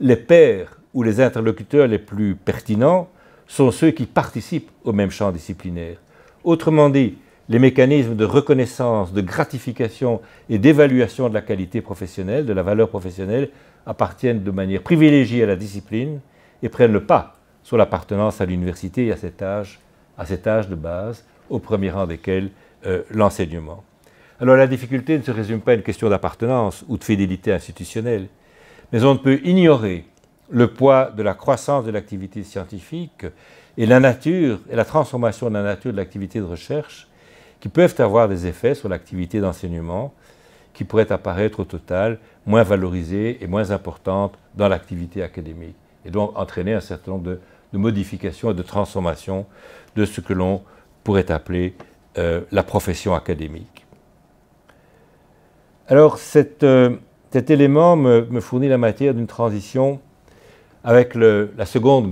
Les pairs ou les interlocuteurs les plus pertinents sont ceux qui participent au même champ disciplinaire. Autrement dit, les mécanismes de reconnaissance, de gratification et d'évaluation de la qualité professionnelle, de la valeur professionnelle, appartiennent de manière privilégiée à la discipline et prennent le pas sur l'appartenance à l'université à cet âge, à cet âge de base, au premier rang desquels euh, l'enseignement. Alors la difficulté ne se résume pas à une question d'appartenance ou de fidélité institutionnelle, mais on ne peut ignorer le poids de la croissance de l'activité scientifique et la nature et la transformation de la nature de l'activité de recherche qui peuvent avoir des effets sur l'activité d'enseignement qui pourrait apparaître au total moins valorisée et moins importante dans l'activité académique et donc entraîner un certain nombre de de modification et de transformation de ce que l'on pourrait appeler euh, la profession académique. Alors cet euh, élément me, fournit la matière d'une transition avec le, la seconde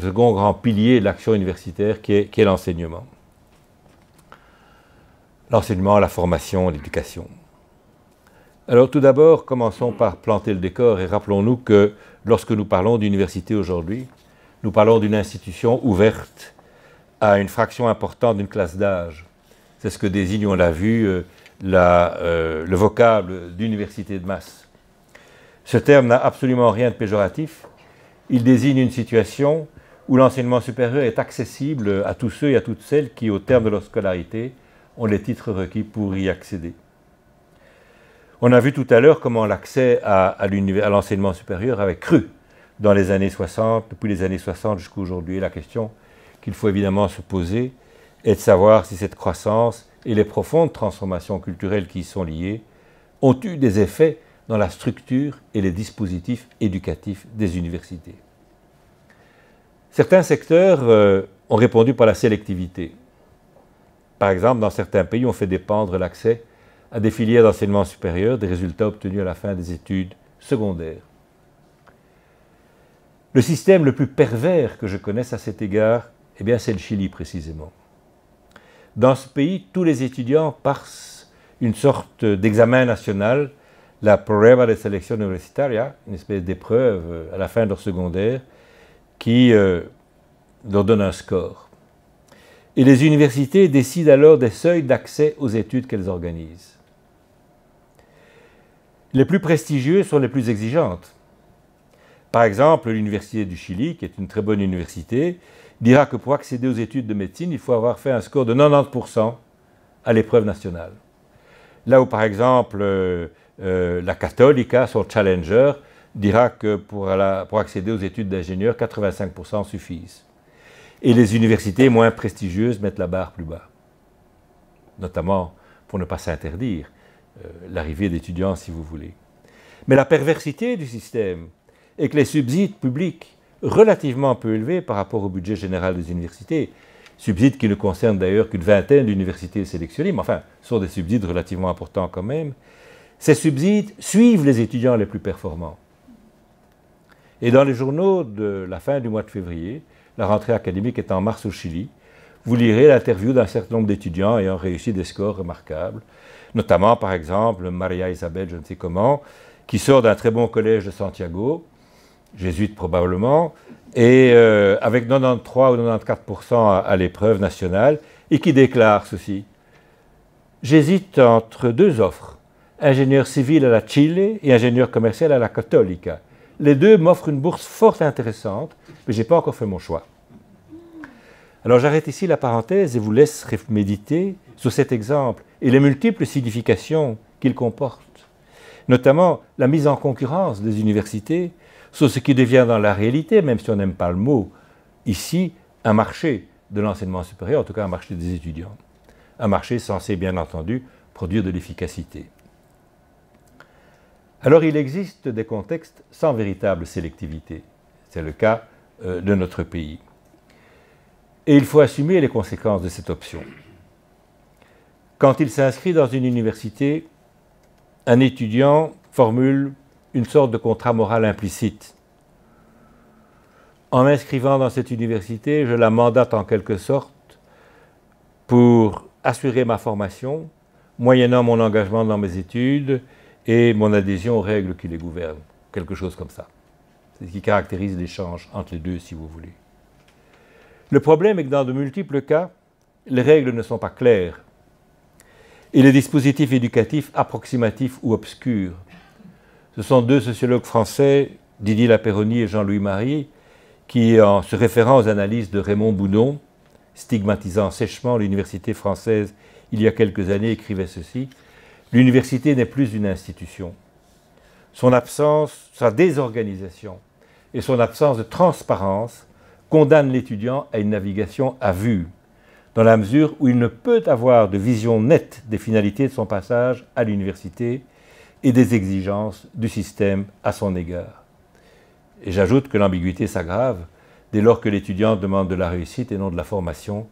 second grand pilier de l'action universitaire qui est l'enseignement. L'enseignement, la formation, l'éducation. Alors tout d'abord, commençons par planter le décor et rappelons-nous que lorsque nous parlons d'université aujourd'hui, nous parlons d'une institution ouverte à une fraction importante d'une classe d'âge. C'est ce que désigne, on l'a vu, euh, euh, le vocable d'université de masse. Ce terme n'a absolument rien de péjoratif. Il désigne une situation où l'enseignement supérieur est accessible à tous ceux et à toutes celles qui, au terme de leur scolarité, ont les titres requis pour y accéder. On a vu tout à l'heure comment l'accès à, à l'enseignement supérieur avait cru dans les années 60, depuis les années 60 jusqu'à aujourd'hui. La question qu'il faut évidemment se poser est de savoir si cette croissance et les profondes transformations culturelles qui y sont liées ont eu des effets dans la structure et les dispositifs éducatifs des universités. Certains secteurs euh, ont répondu par la sélectivité. Par exemple, dans certains pays, on fait dépendre l'accès à des filières d'enseignement supérieur des résultats obtenus à la fin des études secondaires. Le système le plus pervers que je connaisse à cet égard, eh bien, c'est le Chili précisément. Dans ce pays, tous les étudiants passent une sorte d'examen national, la prueba de Selección universitaria, une espèce d'épreuve à la fin de leur secondaire, qui euh, leur donne un score. Et les universités décident alors des seuils d'accès aux études qu'elles organisent. Les plus prestigieuses sont les plus exigeantes. Par exemple, l'Université du Chili, qui est une très bonne université, dira que pour accéder aux études de médecine, il faut avoir fait un score de 90% à l'épreuve nationale. Là où, par exemple, euh, euh, la Catholica, son challenger, dira que pour, accéder aux études d'ingénieur, 85% suffisent. Et les universités moins prestigieuses mettent la barre plus bas, notamment pour ne pas s'interdire euh, l'arrivée d'étudiants, si vous voulez. Mais la perversité du système, et que les subsides publics relativement peu élevés par rapport au budget général des universités, subsides qui ne concernent d'ailleurs qu'une vingtaine d'universités sélectionnées, mais enfin, sont des subsides relativement importants quand même, ces subsides suivent les étudiants les plus performants. Et dans les journaux de la fin du mois de février, la rentrée académique est en mars au Chili, vous lirez l'interview d'un certain nombre d'étudiants ayant réussi des scores remarquables, notamment par exemple Maria Isabelle, je ne sais comment, qui sort d'un très bon collège de Santiago, jésuites probablement, et euh, avec 93 ou 94% à, l'épreuve nationale, et qui déclare ceci. J'hésite entre deux offres, ingénieur civil à la Chile et ingénieur commercial à la Catholica. Les deux m'offrent une bourse fort intéressante, mais je n'ai pas encore fait mon choix. Alors j'arrête ici la parenthèse et vous laisse méditer sur cet exemple et les multiples significations qu'il comporte, notamment la mise en concurrence des universités sur ce qui devient dans la réalité, même si on n'aime pas le mot, ici, un marché de l'enseignement supérieur, en tout cas un marché des étudiants. Un marché censé, bien entendu, produire de l'efficacité. Alors il existe des contextes sans véritable sélectivité. C'est le cas euh, de notre pays. Et il faut assumer les conséquences de cette option. Quand il s'inscrit dans une université, un étudiant formule une sorte de contrat moral implicite. En m'inscrivant dans cette université, je la mandate en quelque sorte pour assurer ma formation, moyennant mon engagement dans mes études et mon adhésion aux règles qui les gouvernent, quelque chose comme ça. C'est ce qui caractérise l'échange entre les deux, si vous voulez. Le problème est que dans de multiples cas, les règles ne sont pas claires et les dispositifs éducatifs approximatifs ou obscurs. Ce sont deux sociologues français, Didier Lapéroni et Jean-Louis Marie, qui, en se référant aux analyses de Raymond Boudon, stigmatisant sèchement l'université française il y a quelques années, écrivaient ceci L'université n'est plus une institution. Son absence, sa désorganisation et son absence de transparence condamnent l'étudiant à une navigation à vue, dans la mesure où il ne peut avoir de vision nette des finalités de son passage à l'université et des exigences du système à son égard. Et j'ajoute que l'ambiguïté s'aggrave dès lors que l'étudiant demande de la réussite et non de la formation,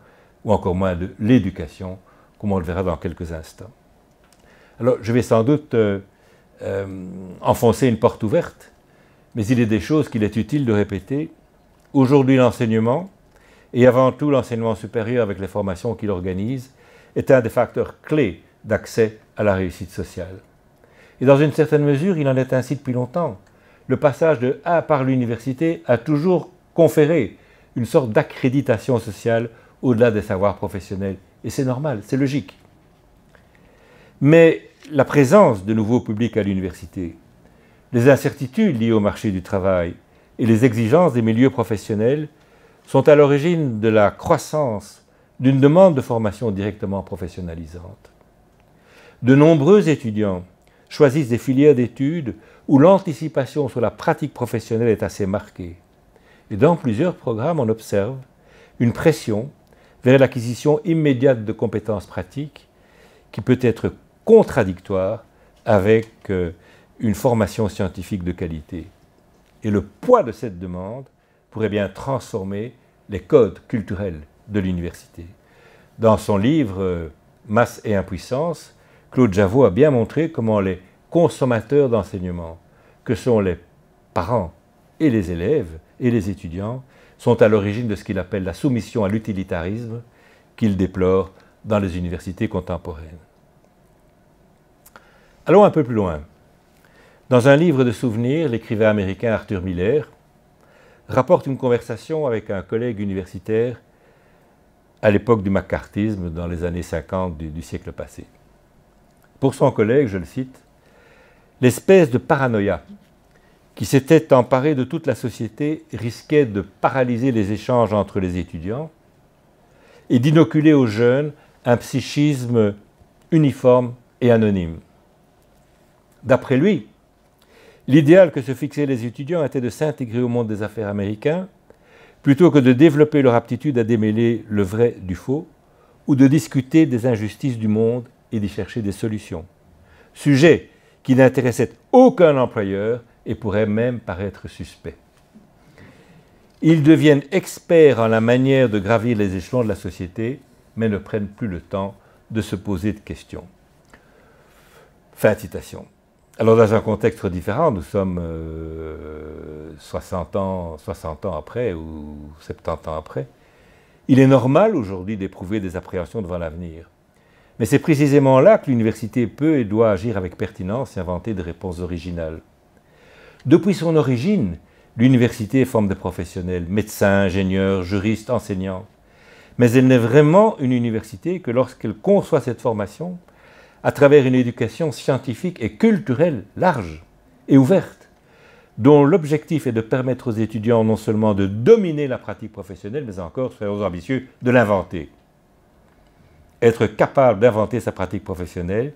ou encore moins de l'éducation, comme on le verra dans quelques instants. Alors je vais sans doute euh, euh, enfoncer une porte ouverte, mais il est des choses qu'il est utile de répéter. Aujourd'hui l'enseignement, et avant tout l'enseignement supérieur avec les formations qu'il organise, est un des facteurs clés d'accès à la réussite sociale. Et dans une certaine mesure, il en est ainsi depuis longtemps. Le passage de A par l'université a toujours conféré une sorte d'accréditation sociale au-delà des savoirs professionnels. Et c'est normal, c'est logique. Mais la présence de nouveaux publics à l'université, les incertitudes liées au marché du travail et les exigences des milieux professionnels sont à l'origine de la croissance d'une demande de formation directement professionnalisante. De nombreux étudiants choisissent des filières d'études où l'anticipation sur la pratique professionnelle est assez marquée. Et dans plusieurs programmes, on observe une pression vers l'acquisition immédiate de compétences pratiques qui peut être contradictoire avec euh, une formation scientifique de qualité. Et le poids de cette demande pourrait bien transformer les codes culturels de l'université. Dans son livre euh, Masse et impuissance, Claude Javot a bien montré comment les consommateurs d'enseignement, que sont les parents et les élèves et les étudiants, sont à l'origine de ce qu'il appelle la soumission à l'utilitarisme qu'il déplore dans les universités contemporaines. Allons un peu plus loin. Dans un livre de souvenirs, l'écrivain américain Arthur Miller rapporte une conversation avec un collègue universitaire à l'époque du macartisme dans les années 50 du siècle passé pour son collègue, je le cite, l'espèce de paranoïa qui s'était emparée de toute la société risquait de paralyser les échanges entre les étudiants et d'inoculer aux jeunes un psychisme uniforme et anonyme. D'après lui, l'idéal que se fixaient les étudiants était de s'intégrer au monde des affaires américains plutôt que de développer leur aptitude à démêler le vrai du faux ou de discuter des injustices du monde et d'y chercher des solutions. Sujet qui n'intéressait aucun employeur et pourrait même paraître suspect. Ils deviennent experts en la manière de gravir les échelons de la société, mais ne prennent plus le temps de se poser de questions. Fin de citation. Alors dans un contexte différent, nous sommes 60, euh, ans, 60 ans après ou 70 ans après, il est normal aujourd'hui d'éprouver des appréhensions devant l'avenir. Mais c'est précisément là que l'université peut et doit agir avec pertinence et inventer des réponses originales. Depuis son origine, l'université forme des professionnels, médecins, ingénieurs, juristes, enseignants. Mais elle n'est vraiment une université que lorsqu'elle conçoit cette formation à travers une éducation scientifique et culturelle large et ouverte, dont l'objectif est de permettre aux étudiants non seulement de dominer la pratique professionnelle, mais encore, soyons ambitieux, de l'inventer. Être capable d'inventer sa pratique professionnelle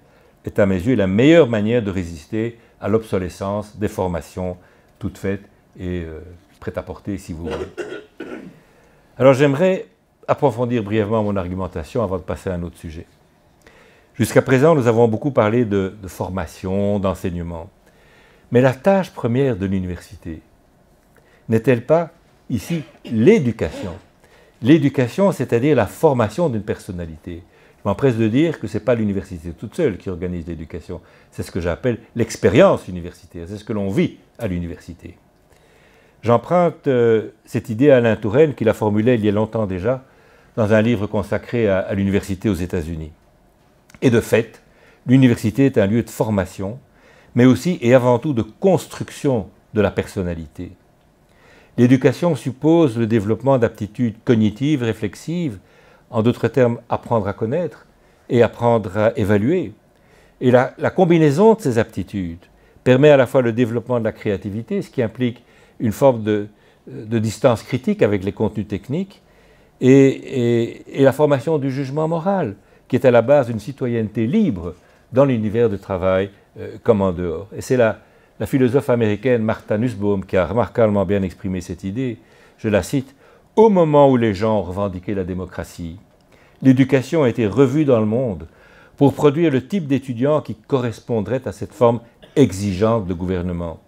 est à mes yeux la meilleure manière de résister à l'obsolescence des formations toutes faites et euh, prêtes à porter si vous voulez. Alors j'aimerais approfondir brièvement mon argumentation avant de passer à un autre sujet. Jusqu'à présent, nous avons beaucoup parlé de formation, d'enseignement. Mais la tâche première de l'université n'est-elle pas ici l'éducation L'éducation, c'est-à-dire la formation d'une personnalité, je m'empresse de dire que ce n'est pas l'université toute seule qui organise l'éducation, c'est ce que j'appelle l'expérience universitaire, c'est ce que l'on vit à l'université. J'emprunte euh, cette idée à Alain Touraine qui la formulait il y a longtemps déjà dans un livre consacré à l'université aux États-Unis. Et de fait, l'université est un lieu de formation, mais aussi et avant tout de construction de la personnalité. L'éducation suppose le développement d'aptitudes cognitives, réflexives, en d'autres termes, apprendre à connaître et apprendre à évaluer. Et la, combinaison de ces aptitudes permet à la fois le développement de la créativité, ce qui implique une forme de, distance critique avec les contenus techniques, et, la formation du jugement moral, qui est à la base d'une citoyenneté libre dans l'univers du travail euh, comme en dehors. Et c'est la philosophe américaine Martha Nussbaum qui a remarquablement bien exprimé cette idée. Je la cite au moment où les gens revendiquaient la démocratie, l'éducation a été revue dans le monde pour produire le type d'étudiants qui correspondrait à cette forme exigeante de gouvernement.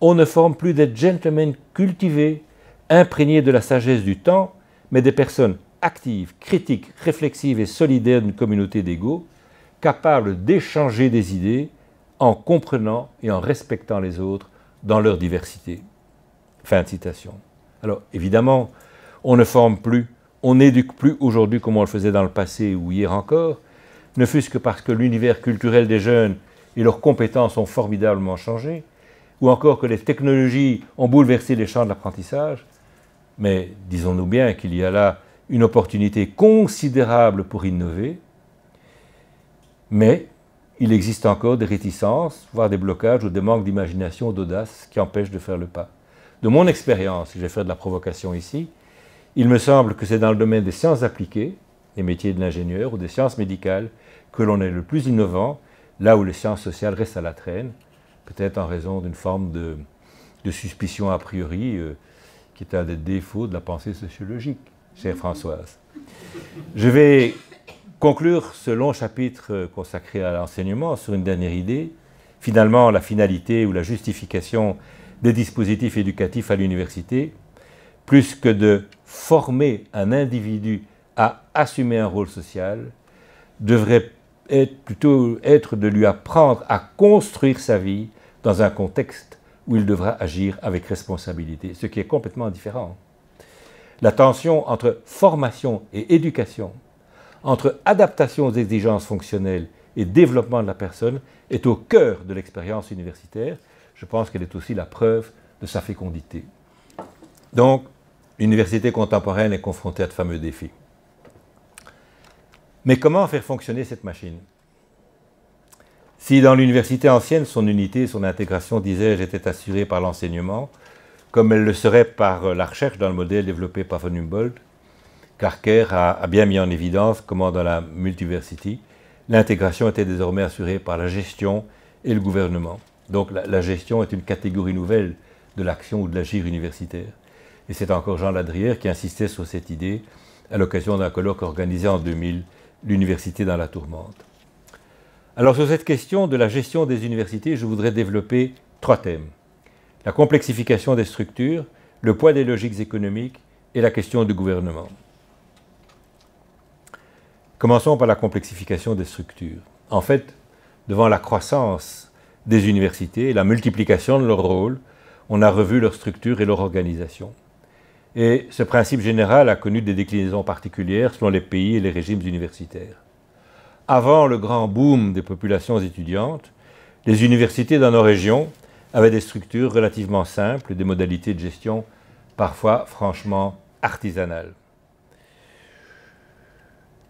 On ne forme plus des gentlemen cultivés, imprégnés de la sagesse du temps, mais des personnes actives, critiques, réflexives et solidaires d'une communauté d'égaux, capables d'échanger des idées en comprenant et en respectant les autres dans leur diversité. Fin de citation. Alors évidemment, on ne forme plus, on n'éduque plus aujourd'hui comme on le faisait dans le passé ou hier encore, ne fût-ce que parce que l'univers culturel des jeunes et leurs compétences ont formidablement changé, ou encore que les technologies ont bouleversé les champs de l'apprentissage, mais disons-nous bien qu'il y a là une opportunité considérable pour innover, mais il existe encore des réticences, voire des blocages ou des manques d'imagination ou d'audace qui empêchent de faire le pas. De mon expérience, je vais faire de la provocation ici, il me semble que c'est dans le domaine des sciences appliquées, des métiers de l'ingénieur ou des sciences médicales, que l'on est le plus innovant, là où les sciences sociales restent à la traîne, peut-être en raison d'une forme de, suspicion a priori, euh, qui est un des défauts de la pensée sociologique, chère mm-hmm. Françoise. Je vais conclure ce long chapitre euh, consacré à l'enseignement sur une dernière idée, finalement la finalité ou la justification des dispositifs éducatifs à l'université, plus que de former un individu à assumer un rôle social devrait être plutôt être de lui apprendre à construire sa vie dans un contexte où il devra agir avec responsabilité, ce qui est complètement différent. La tension entre formation et éducation, entre adaptation aux exigences fonctionnelles et développement de la personne est au cœur de l'expérience universitaire. Je pense qu'elle est aussi la preuve de sa fécondité. Donc, l'université contemporaine est confrontée à de fameux défis. Mais comment faire fonctionner cette machine Si dans l'université ancienne, son unité son intégration, disais-je, était assurée par l'enseignement, comme elle le serait par la recherche dans le modèle développé par von Humboldt, Carker a, bien mis en évidence comment dans la multiversité, l'intégration était désormais assurée par la gestion et le gouvernement. Donc la gestion est une catégorie nouvelle de l'action ou de l'agir universitaire. Et c'est encore Jean Ladrière qui insistait sur cette idée à l'occasion d'un colloque organisé en 2000, L'université dans la tourmente. Alors sur cette question de la gestion des universités, je voudrais développer trois thèmes. La complexification des structures, le poids des logiques économiques et la question du gouvernement. Commençons par la complexification des structures. En fait, devant la croissance des universités et la multiplication de leur rôle, on a revu leur structure et leur organisation. Et ce principe général a connu des déclinaisons particulières selon les pays et les régimes universitaires. Avant le grand boom des populations étudiantes, les universités dans nos régions avaient des structures relativement simples et des modalités de gestion parfois franchement artisanales.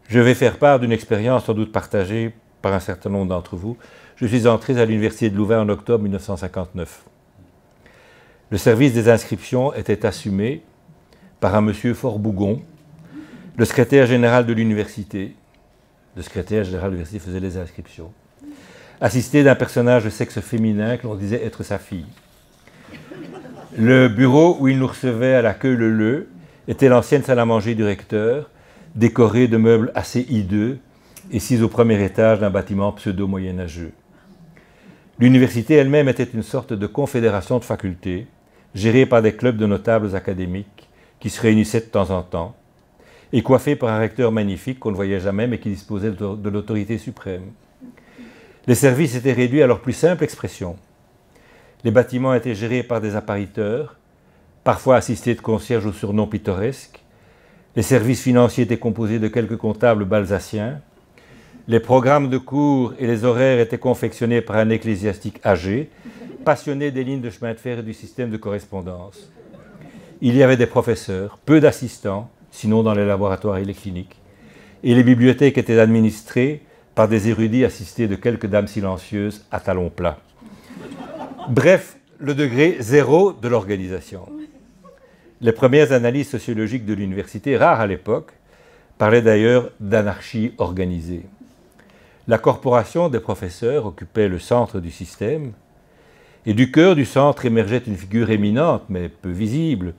Je vais faire part d'une expérience sans doute partagée par un certain nombre d'entre vous. Je suis entré à l'université de Louvain en octobre 1959. Le service des inscriptions était assumé par un monsieur Fort Bougon, le secrétaire général de l'université. Le secrétaire général de l'université faisait les inscriptions. Assisté d'un personnage de sexe féminin que l'on disait être sa fille. Le bureau où il nous recevait à la queue le était l'ancienne salle à manger du recteur, décorée de meubles assez hideux et sise au premier étage d'un bâtiment pseudo-moyenâgeux. L'université elle-même était une sorte de confédération de facultés, gérée par des clubs de notables académiques qui se réunissaient de temps en temps, et coiffés par un recteur magnifique qu'on ne voyait jamais mais qui disposait de l'autorité suprême. Les services étaient réduits à leur plus simple expression. Les bâtiments étaient gérés par des appariteurs, parfois assistés de concierges aux surnoms pittoresques. Les services financiers étaient composés de quelques comptables balsaciens. Les programmes de cours et les horaires étaient confectionnés par un ecclésiastique âgé, passionné des lignes de chemin de fer et du système de correspondance il y avait des professeurs, peu d'assistants, sinon dans les laboratoires et les cliniques, et les bibliothèques étaient administrées par des érudits assistés de quelques dames silencieuses à talons plats. Bref, le degré zéro de l'organisation. Les premières analyses sociologiques de l'université, rares à l'époque, parlaient d'ailleurs d'anarchie organisée. La corporation des professeurs occupait le centre du système, et du cœur du centre émergeait une figure éminente, mais peu visible,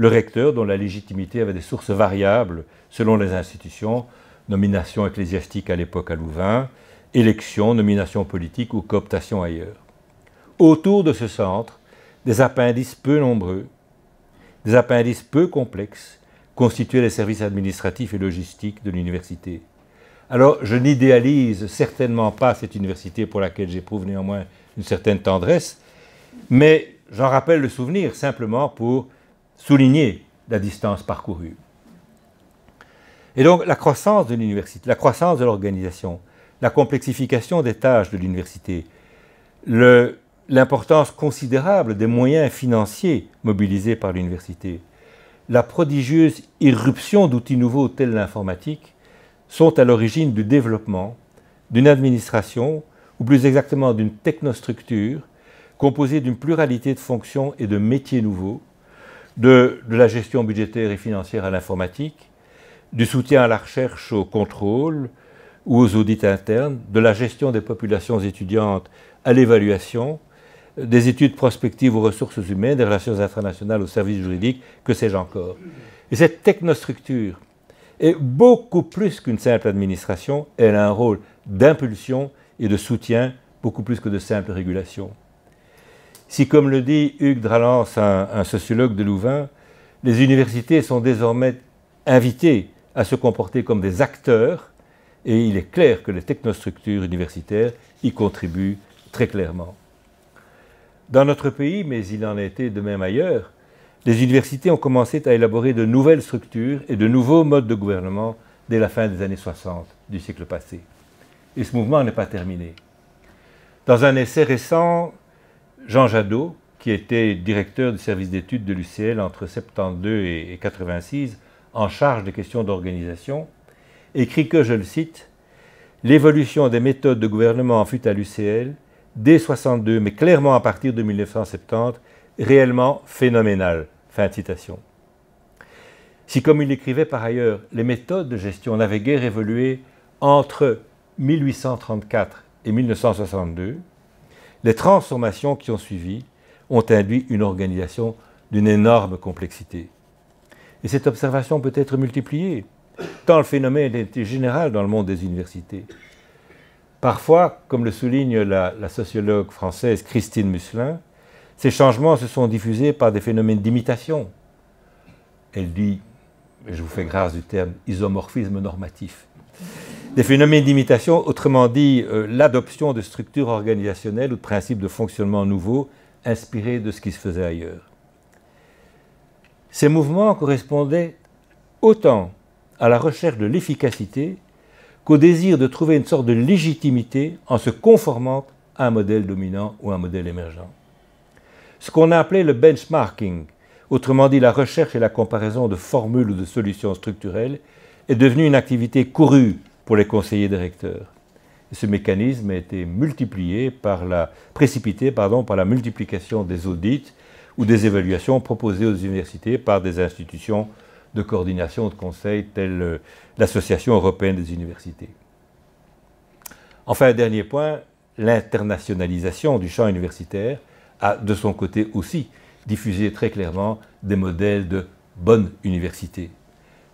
le recteur, dont la légitimité avait des sources variables selon les institutions, nomination ecclésiastique à l'époque à Louvain, élection, nomination politique ou cooptation ailleurs. Autour de ce centre, des appendices peu nombreux, des appendices peu complexes, constituaient les services administratifs et logistiques de l'université. Alors, je n'idéalise certainement pas cette université pour laquelle j'éprouve néanmoins une certaine tendresse, mais j'en rappelle le souvenir simplement pour souligner la distance parcourue. Et donc la croissance de l'université, la croissance de l'organisation, la complexification des tâches de l'université, l'importance considérable des moyens financiers mobilisés par l'université, la prodigieuse irruption d'outils nouveaux tels l'informatique sont à l'origine du développement d'une administration, ou plus exactement d'une technostructure, composée d'une pluralité de fonctions et de métiers nouveaux, de, la gestion budgétaire et financière à l'informatique, du soutien à la recherche, au contrôle ou aux audits internes, de la gestion des populations étudiantes à l'évaluation, des études prospectives aux ressources humaines, des relations internationales aux services juridiques, que sais-je encore. Et cette technostructure est beaucoup plus qu'une simple administration, elle a un rôle d'impulsion et de soutien beaucoup plus que de simple régulation. Si, comme le dit Hugues Dralens, un, un sociologue de Louvain, les universités sont désormais invitées à se comporter comme des acteurs, et il est clair que les technostructures universitaires y contribuent très clairement. Dans notre pays, mais il en a été de même ailleurs, les universités ont commencé à élaborer de nouvelles structures et de nouveaux modes de gouvernement dès la fin des années 60 du siècle passé. Et ce mouvement n'est pas terminé. Dans un essai récent Jean Jadot, qui était directeur du service d'études de l'UCL entre 1972 et 1986, en charge des questions d'organisation, écrit que, je le cite, L'évolution des méthodes de gouvernement fut à l'UCL, dès 62, mais clairement à partir de 1970, réellement phénoménale. Fin de citation. Si, comme il écrivait par ailleurs, les méthodes de gestion n'avaient guère évolué entre 1834 et 1962, les transformations qui ont suivi ont induit une organisation d'une énorme complexité. Et cette observation peut être multipliée, tant le phénomène est général dans le monde des universités. Parfois, comme le souligne la, sociologue française Christine Musselin, ces changements se sont diffusés par des phénomènes d'imitation. Elle dit, je vous fais grâce du terme isomorphisme normatif. Des phénomènes d'imitation, autrement dit euh, l'adoption de structures organisationnelles ou de principes de fonctionnement nouveaux inspirés de ce qui se faisait ailleurs. Ces mouvements correspondaient autant à la recherche de l'efficacité qu'au désir de trouver une sorte de légitimité en se conformant à un modèle dominant ou un modèle émergent. Ce qu'on a appelé le benchmarking, autrement dit la recherche et la comparaison de formules ou de solutions structurelles, est devenu une activité courue pour les conseillers directeurs Ce mécanisme a été multiplié par la, précipité pardon, par la multiplication des audits ou des évaluations proposées aux universités par des institutions de coordination de conseil telles euh, l'Association européenne des universités. Enfin, dernier point, l'internationalisation du champ universitaire a de son côté aussi diffusé très clairement des modèles de bonne université.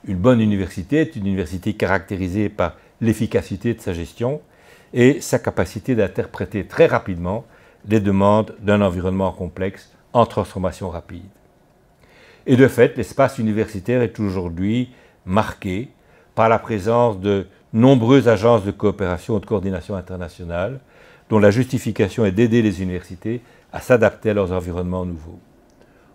Une bonne université est une université caractérisée par l'efficacité de sa gestion et sa capacité d'interpréter très rapidement les demandes d'un environnement complexe en transformation rapide. Et de fait, l'espace universitaire est aujourd'hui marqué par la présence de nombreuses agences de coopération et de coordination internationale dont la justification est d'aider les universités à s'adapter à leurs environnements nouveaux,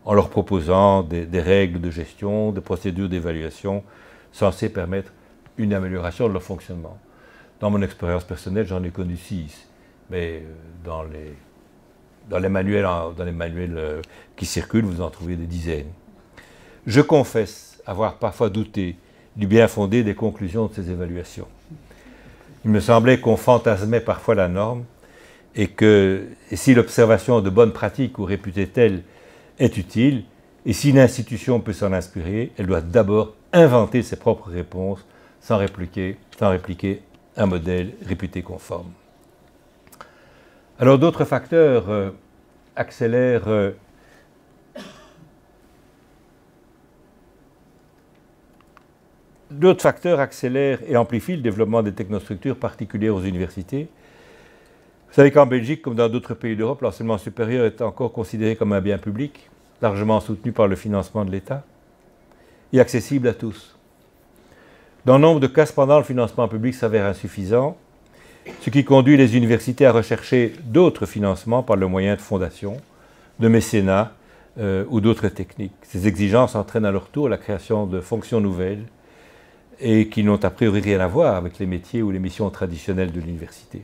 en leur proposant des, des règles de gestion, des procédures d'évaluation censées permettre une amélioration de leur fonctionnement. Dans mon expérience personnelle, j'en ai connu six, mais euh, dans les, dans les manuels, dans les manuels euh, qui circulent, vous en trouvez des dizaines. Je confesse avoir parfois douté du bien fondé des conclusions de ces évaluations. Il me semblait qu'on fantasmait parfois la norme et que si l'observation de bonnes pratiques ou réputée telle est utile, et si l'institution peut s'en inspirer, elle doit d'abord inventer ses propres réponses sans répliquer, un modèle réputé conforme. Alors d'autres facteurs euh, accélèrent euh, d'autres facteurs accélèrent et amplifient le développement des technostructures particulières aux universités. Vous savez qu'en Belgique, comme dans d'autres pays d'Europe, l'enseignement supérieur est encore considéré comme un bien public, largement soutenu par le financement de l'État et accessible à tous. Dans nombre de cas, cependant, le financement public s'avère insuffisant, ce qui conduit les universités à rechercher d'autres financements par le moyen de fondations, de mécénats euh, ou d'autres techniques. Ces exigences entraînent à leur tour la création de fonctions nouvelles et qui n'ont a priori rien à voir avec les métiers ou les missions traditionnelles de l'université.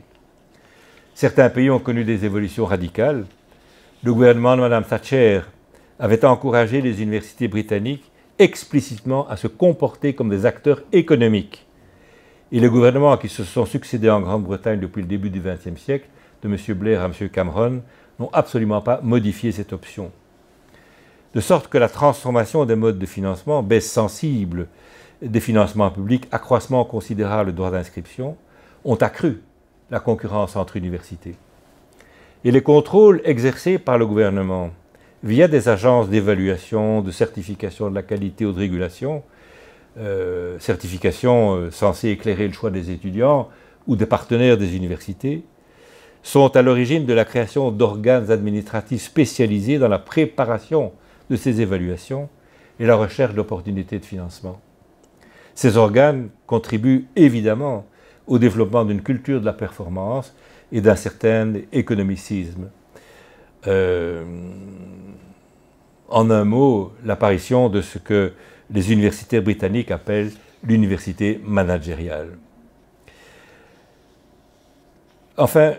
Certains pays ont connu des évolutions radicales. Le gouvernement de Mme Thatcher avait encouragé les universités britanniques explicitement à se comporter comme des acteurs économiques. Et les gouvernements qui se sont succédés en Grande-Bretagne depuis le début du XXe siècle, de M. Blair à M. Cameron, n'ont absolument pas modifié cette option. De sorte que la transformation des modes de financement, baisse sensible des financements publics, accroissement considérable des droits d'inscription, ont accru la concurrence entre universités. Et les contrôles exercés par le gouvernement, via des agences d'évaluation, de certification de la qualité ou de régulation, euh, certification euh, censée éclairer le choix des étudiants ou des partenaires des universités, sont à l'origine de la création d'organes administratifs spécialisés dans la préparation de ces évaluations et la recherche d'opportunités de financement. Ces organes contribuent évidemment au développement d'une culture de la performance et d'un certain économicisme. Euh, en un mot, l'apparition de ce que les universitaires britanniques appellent l'université managériale. Enfin,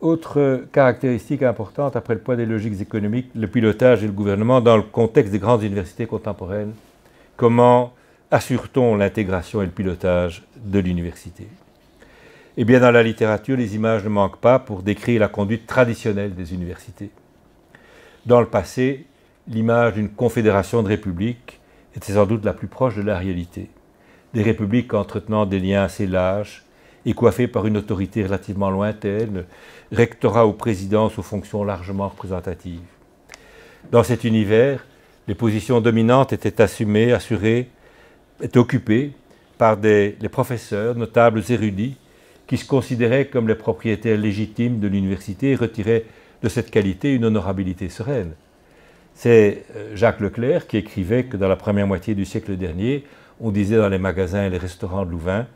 autre caractéristique importante, après le poids des logiques économiques, le pilotage et le gouvernement dans le contexte des grandes universités contemporaines, comment assure-t-on l'intégration et le pilotage de l'université Eh bien, dans la littérature, les images ne manquent pas pour décrire la conduite traditionnelle des universités dans le passé, l'image d'une confédération de républiques était sans doute la plus proche de la réalité. Des républiques entretenant des liens assez larges et coiffées par une autorité relativement lointaine, rectorat ou présidence aux fonctions largement représentatives. Dans cet univers, les positions dominantes étaient assumées, assurées, étaient occupées par des, professeurs, notables érudits, qui se considéraient comme les propriétaires légitimes de l'université et retiraient de cette qualité une honorabilité sereine. C'est euh, Jacques Leclerc qui écrivait que dans la première moitié du siècle dernier, on disait dans les magasins et les restaurants de Louvain,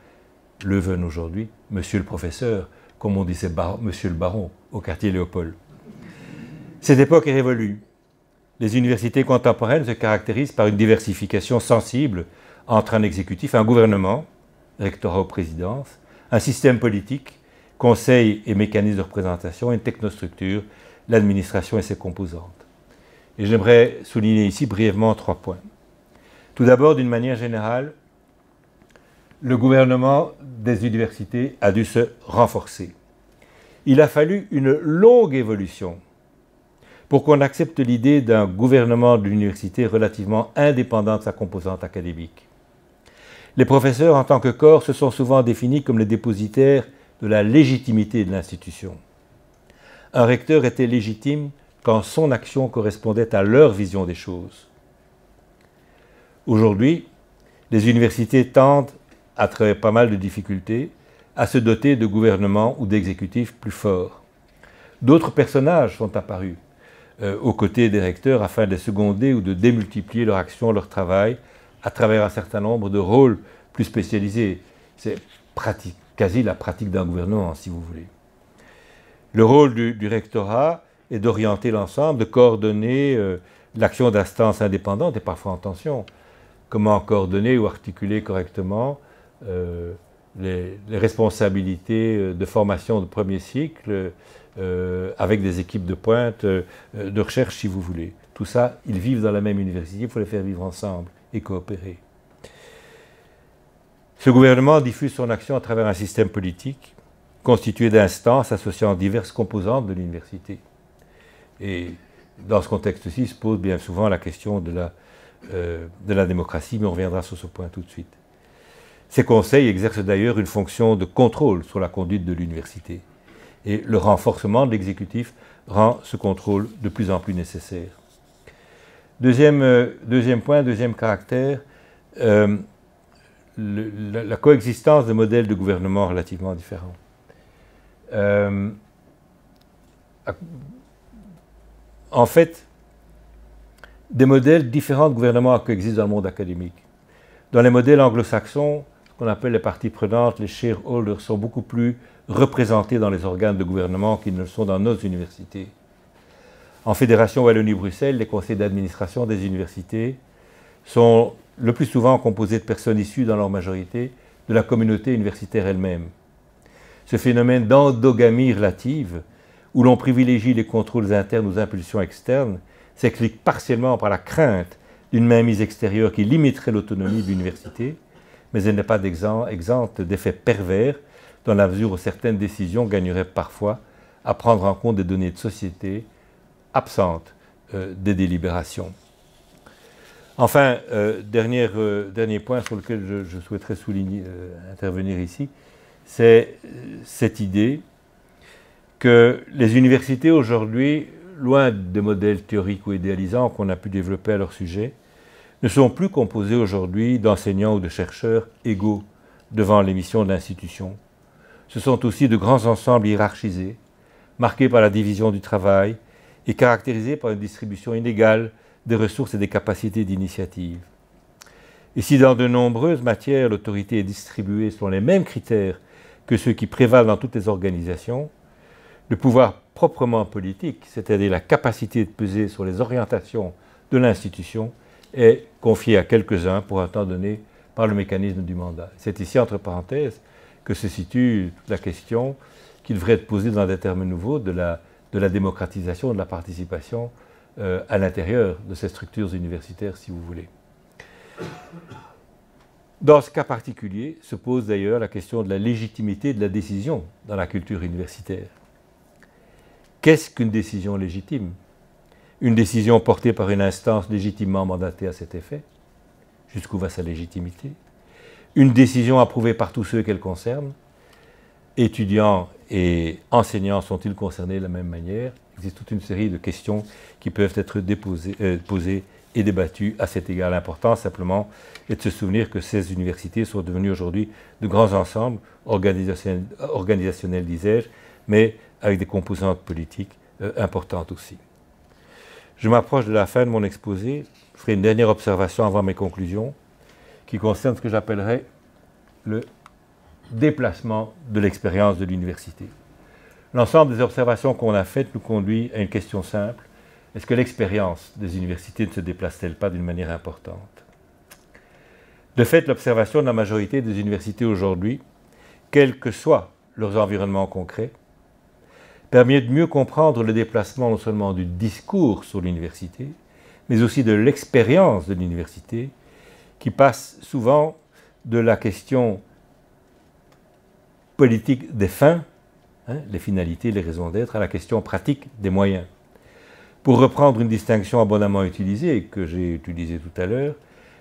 Leven aujourd'hui, Monsieur le professeur, comme on disait Monsieur le baron au quartier Léopold. Cette époque est révolue. Les universités contemporaines se caractérisent par une diversification sensible entre un exécutif, un gouvernement, rectorat présidence, un système politique conseil et mécanismes de représentation, une technostructure, l'administration et ses composantes. Et j'aimerais souligner ici brièvement trois points. Tout d'abord, d'une manière générale, le gouvernement des universités a dû se renforcer. Il a fallu une longue évolution pour qu'on accepte l'idée d'un gouvernement de l'université relativement indépendant de sa composante académique. Les professeurs, en tant que corps, se sont souvent définis comme les dépositaires de la légitimité de l'institution. Un recteur était légitime quand son action correspondait à leur vision des choses. Aujourd'hui, les universités tendent, à travers pas mal de difficultés, à se doter de gouvernements ou d'exécutifs plus forts. D'autres personnages sont apparus euh, aux côtés des recteurs afin de seconder ou de démultiplier leur action, leur travail, à travers un certain nombre de rôles plus spécialisés. C'est pratique, quasi la pratique d'un gouvernement, si vous voulez. Le rôle du, rectorat est d'orienter l'ensemble, de coordonner euh, l'action d'instances indépendantes et parfois en tension. Comment coordonner ou articuler correctement euh, les, responsabilités euh, de formation de premier cycle avec des équipes de pointe, de recherche si vous voulez. Tout ça, ils vivent dans la même université, il faut les faire vivre ensemble et coopérer. Ce gouvernement diffuse son action à travers un système politique constitué d'instances associant diverses composantes de l'université. Et dans ce contexte-ci se pose bien souvent la question de la, euh, de la démocratie, mais on reviendra sur ce point tout de suite. Ces conseils exercent d'ailleurs une fonction de contrôle sur la conduite de l'université. Et le renforcement de l'exécutif rend ce contrôle de plus en plus nécessaire. Deuxième, euh, deuxième point, deuxième caractère, euh, la, coexistence de modèles de gouvernement relativement différents. Euh, en fait, des modèles différents de gouvernement coexistent dans le monde académique. Dans les modèles anglo-saxons, ce qu'on appelle les parties prenantes, les shareholders, sont beaucoup plus représentés dans les organes de gouvernement qu'ils ne le sont dans nos universités. En Fédération Wallonie-Bruxelles, les conseils d'administration des universités sont le plus souvent composé de personnes issues dans leur majorité de la communauté universitaire elle-même. Ce phénomène d'endogamie relative, où l'on privilégie les contrôles internes aux impulsions externes, s'explique partiellement par la crainte d'une mainmise extérieure qui limiterait l'autonomie de l'université, mais elle n'est pas exempte d'effets pervers, dans la mesure où certaines décisions gagneraient parfois à prendre en compte des données de société absentes euh, des délibérations. Enfin, euh, euh, dernier point sur lequel je, souhaiterais souligner, euh, intervenir ici, c'est cette idée que les universités aujourd'hui, loin des modèles théoriques ou idéalisants qu'on a pu développer à leur sujet, ne sont plus composées aujourd'hui d'enseignants ou de chercheurs égaux devant les missions de l'institution. Ce sont aussi de grands ensembles hiérarchisés, marqués par la division du travail et caractérisés par une distribution inégale des ressources et des capacités d'initiative. Et si dans de nombreuses matières l'autorité est distribuée selon les mêmes critères que ceux qui prévalent dans toutes les organisations, le pouvoir proprement politique, c'est-à-dire la capacité de peser sur les orientations de l'institution, est confié à quelques-uns pour un temps donné par le mécanisme du mandat. C'est ici, entre parenthèses, que se situe la question qui devrait être posée dans des termes nouveaux de la, de la démocratisation, de la participation euh, à l'intérieur de ces structures universitaires, si vous voulez. Dans ce cas particulier se pose d'ailleurs la question de la légitimité de la décision dans la culture universitaire. Qu'est-ce qu'une décision légitime Une décision portée par une instance légitimement mandatée à cet effet Jusqu'où va sa légitimité Une décision approuvée par tous ceux qu'elle concerne Étudiants et enseignants sont-ils concernés de la même manière il existe toute une série de questions qui peuvent être euh, posées et débattues à cet égard. L'important simplement est de se souvenir que ces universités sont devenues aujourd'hui de grands ensembles organisationnels, disais-je, mais avec des composantes politiques euh, importantes aussi. Je m'approche de la fin de mon exposé. Je ferai une dernière observation avant mes conclusions qui concerne ce que j'appellerais le déplacement de l'expérience de l'université. L'ensemble des observations qu'on a faites nous conduit à une question simple. Est-ce que l'expérience des universités ne se déplace-t-elle pas d'une manière importante De fait, l'observation de la majorité des universités aujourd'hui, quels que soient leurs environnements concrets, permet de mieux comprendre le déplacement non seulement du discours sur l'université, mais aussi de l'expérience de l'université, qui passe souvent de la question politique des fins Hein, les finalités, les raisons d'être, à la question pratique des moyens. Pour reprendre une distinction abondamment utilisée, que j'ai utilisée tout à l'heure,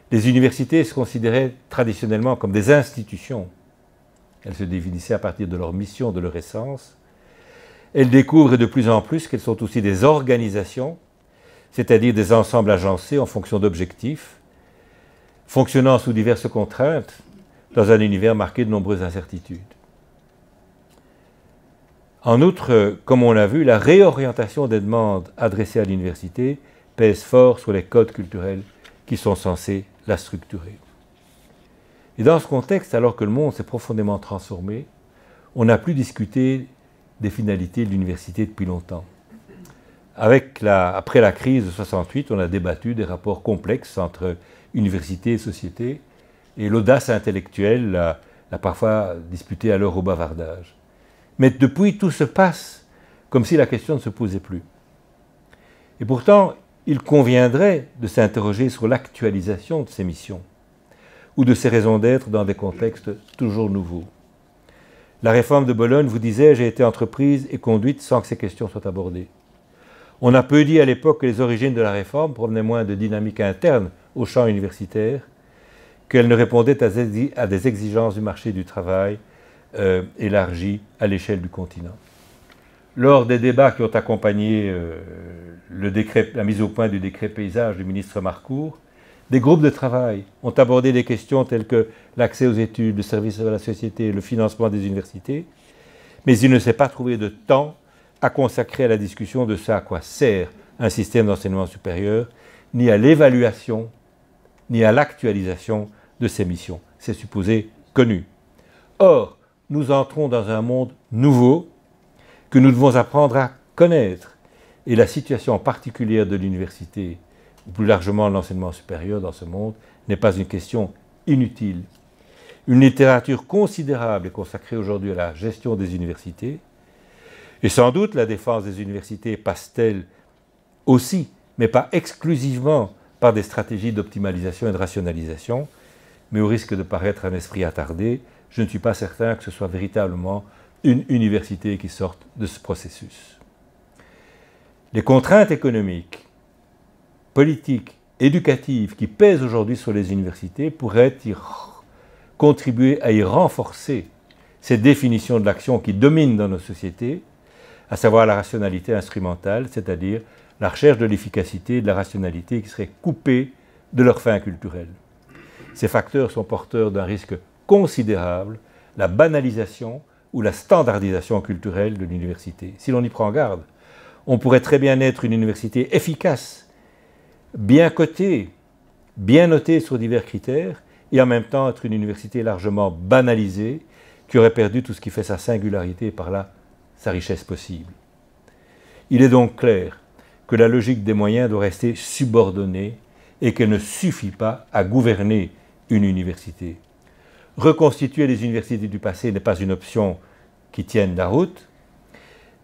les universités se considéraient traditionnellement comme des institutions. Elles se définissaient à partir de leur mission, de leur essence. Elles découvrent de plus en plus qu'elles sont aussi des organisations, c'est-à-dire des ensembles agencés en fonction d'objectifs, fonctionnant sous diverses contraintes dans un univers marqué de nombreuses incertitudes. En outre, euh, comme on l'a vu, la réorientation des demandes adressées à l'université pèse fort sur les codes culturels qui sont censés la structurer. Et dans ce contexte, alors que le monde s'est profondément transformé, on n'a plus discuté des finalités de l'université depuis longtemps. après la crise de 68, on a débattu des rapports complexes entre université et société, et l'audace intellectuelle l'a parfois disputée alors au bavardage. Mais depuis, tout se passe comme si la question ne se posait plus. Et pourtant, il conviendrait de s'interroger sur l'actualisation de ces missions ou de ces raisons d'être dans des contextes toujours nouveaux. La réforme de Bologne, vous disais, j'ai été entreprise et conduite sans que ces questions soient abordées. On a peu dit à l'époque que les origines de la réforme provenaient moins de dynamiques internes au champ universitaire qu'elles ne répondaient à des exigences du marché du travail euh, élargie à l'échelle du continent. Lors des débats qui ont accompagné euh, le décret, la mise au point du décret paysage du ministre Marcourt, des groupes de travail ont abordé des questions telles que l'accès aux études, le service à la société, le financement des universités, mais il ne s'est pas trouvé de temps à consacrer à la discussion de ce à quoi sert un système d'enseignement supérieur, ni à l'évaluation, ni à l'actualisation de ses missions. C'est supposé connu. Or, nous entrons dans un monde nouveau que nous devons apprendre à connaître. Et la situation particulière de l'université, ou plus largement l'enseignement supérieur dans ce monde, n'est pas une question inutile. Une littérature considérable est consacrée aujourd'hui à la gestion des universités, et sans doute la défense des universités passe-t-elle aussi, mais pas exclusivement, par des stratégies d'optimalisation et de rationalisation, mais au risque de paraître un esprit attardé, je ne suis pas certain que ce soit véritablement une université qui sorte de ce processus. Les contraintes économiques, politiques, éducatives qui pèsent aujourd'hui sur les universités pourraient y contribuer à y renforcer ces définitions de l'action qui dominent dans nos sociétés, à savoir la rationalité instrumentale, c'est-à-dire la recherche de l'efficacité et de la rationalité qui serait coupée de leur fin culturelle. Ces facteurs sont porteurs d'un risque considérable la banalisation ou la standardisation culturelle de l'université. Si l'on y prend garde, on pourrait très bien être une université efficace, bien cotée, bien notée sur divers critères, et en même temps être une université largement banalisée, qui aurait perdu tout ce qui fait sa singularité et par là sa richesse possible. Il est donc clair que la logique des moyens doit rester subordonnée et qu'elle ne suffit pas à gouverner une université reconstituer les universités du passé n'est pas une option qui tienne la route,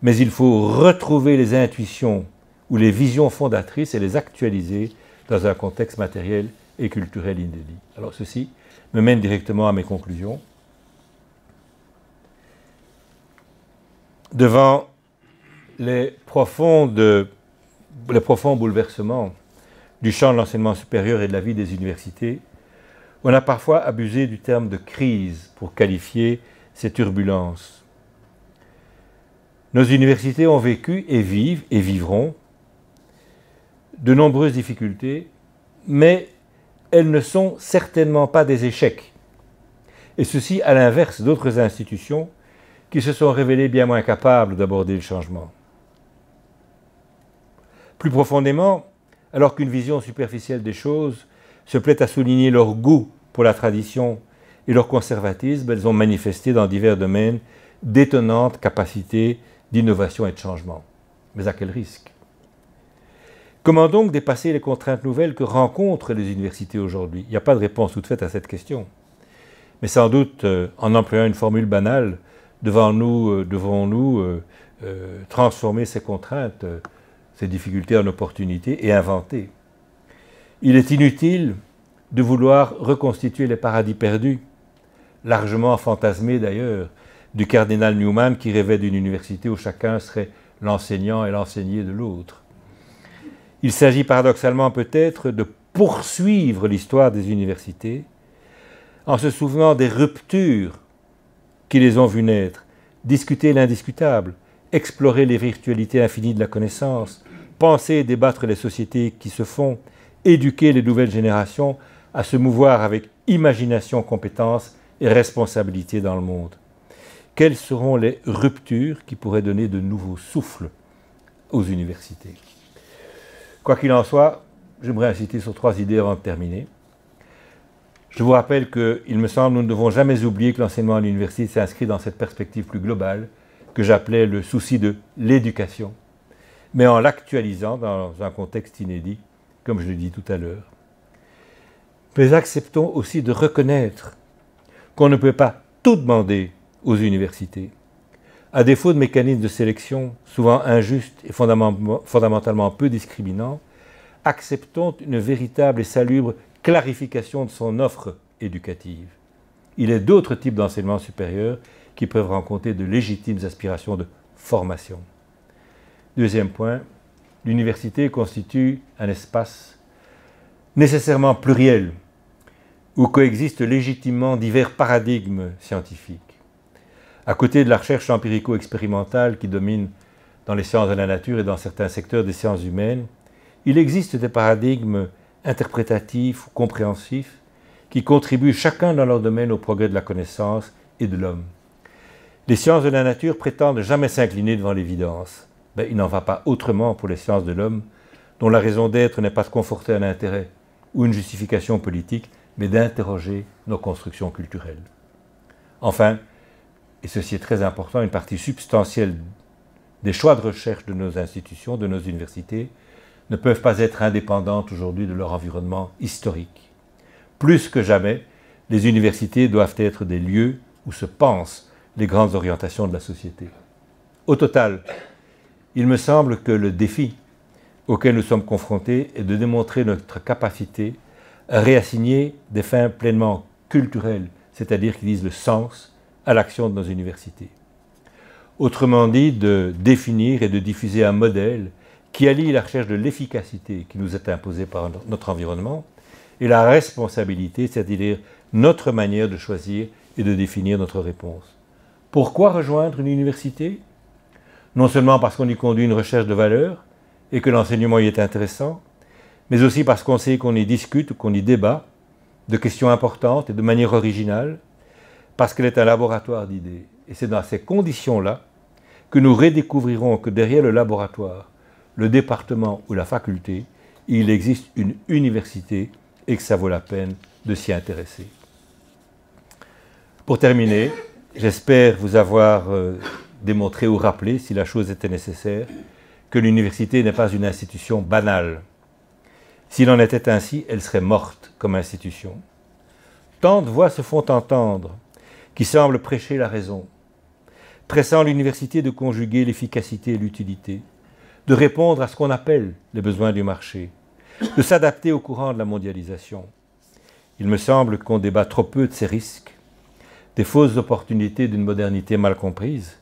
mais il faut retrouver les intuitions ou les visions fondatrices et les actualiser dans un contexte matériel et culturel inédit. Alors ceci me mène directement à mes conclusions. Devant les, les profonds bouleversements du champ de l'enseignement supérieur et de la vie des universités, on a parfois abusé du terme de crise pour qualifier ces turbulences. Nos universités ont vécu et vivent et vivront de nombreuses difficultés, mais elles ne sont certainement pas des échecs. Et ceci à l'inverse d'autres institutions qui se sont révélées bien moins capables d'aborder le changement. Plus profondément, alors qu'une vision superficielle des choses se plaît à souligner leur goût pour la tradition et leur conservatisme, elles ont manifesté dans divers domaines d'étonnantes capacités d'innovation et de changement. Mais à quel risque Comment donc dépasser les contraintes nouvelles que rencontrent les universités aujourd'hui Il n'y a pas de réponse toute faite à cette question. Mais sans doute, euh, en employant une formule banale, devant nous, euh, devons-nous euh, transformer ces contraintes, ces difficultés en opportunités et inventer. Il est inutile de vouloir reconstituer les paradis perdus, largement fantasmés d'ailleurs, du cardinal Newman qui rêvait d'une université où chacun serait l'enseignant et l'enseigné de l'autre. Il s'agit paradoxalement peut-être de poursuivre l'histoire des universités en se souvenant des ruptures qui les ont vues naître, discuter l'indiscutable, explorer les virtualités infinies de la connaissance, penser et débattre les sociétés qui se font, éduquer les nouvelles générations à se mouvoir avec imagination, compétence et responsabilité dans le monde Quelles seront les ruptures qui pourraient donner de nouveaux souffles aux universités Quoi qu'il en soit, j'aimerais insister sur trois idées avant de terminer. Je vous rappelle que, il me semble nous ne devons jamais oublier que l'enseignement à l'université s'inscrit dans cette perspective plus globale que j'appelais le souci de l'éducation, mais en l'actualisant dans un contexte inédit comme je l'ai dit tout à l'heure. Mais acceptons aussi de reconnaître qu'on ne peut pas tout demander aux universités. À défaut de mécanismes de sélection souvent injustes et fondamentalement peu discriminants, acceptons une véritable et salubre clarification de son offre éducative. Il est d'autres types d'enseignement supérieur qui peuvent rencontrer de légitimes aspirations de formation. Deuxième point, l'université constitue un espace nécessairement pluriel, où coexistent légitimement divers paradigmes scientifiques. À côté de la recherche empirico-expérimentale qui domine dans les sciences de la nature et dans certains secteurs des sciences humaines, il existe des paradigmes interprétatifs ou compréhensifs qui contribuent chacun dans leur domaine au progrès de la connaissance et de l'homme. Les sciences de la nature prétendent jamais s'incliner devant l'évidence il n'en va pas autrement pour les sciences de l'homme, dont la raison d'être n'est pas de conforter un intérêt ou une justification politique, mais d'interroger nos constructions culturelles. Enfin, et ceci est très important, une partie substantielle des choix de recherche de nos institutions, de nos universités, ne peuvent pas être indépendantes aujourd'hui de leur environnement historique. Plus que jamais, les universités doivent être des lieux où se pensent les grandes orientations de la société. Au total, il me semble que le défi auquel nous sommes confrontés est de démontrer notre capacité à réassigner des fins pleinement culturelles, c'est-à-dire qui disent le sens à l'action de nos universités. Autrement dit, de définir et de diffuser un modèle qui allie la recherche de l'efficacité qui nous est imposée par notre environnement et la responsabilité, c'est-à-dire notre manière de choisir et de définir notre réponse. Pourquoi rejoindre une université non seulement parce qu'on y conduit une recherche de valeur et que l'enseignement y est intéressant, mais aussi parce qu'on sait qu'on y discute, qu'on y débat de questions importantes et de manière originale, parce qu'elle est un laboratoire d'idées. Et c'est dans ces conditions-là que nous redécouvrirons que derrière le laboratoire, le département ou la faculté, il existe une université et que ça vaut la peine de s'y intéresser. Pour terminer, j'espère vous avoir euh, démontrer ou rappeler, si la chose était nécessaire, que l'université n'est pas une institution banale. S'il en était ainsi, elle serait morte comme institution. Tant de voix se font entendre qui semblent prêcher la raison, pressant l'université de conjuguer l'efficacité et l'utilité, de répondre à ce qu'on appelle les besoins du marché, de s'adapter au courant de la mondialisation. Il me semble qu'on débat trop peu de ces risques, des fausses opportunités d'une modernité mal comprise,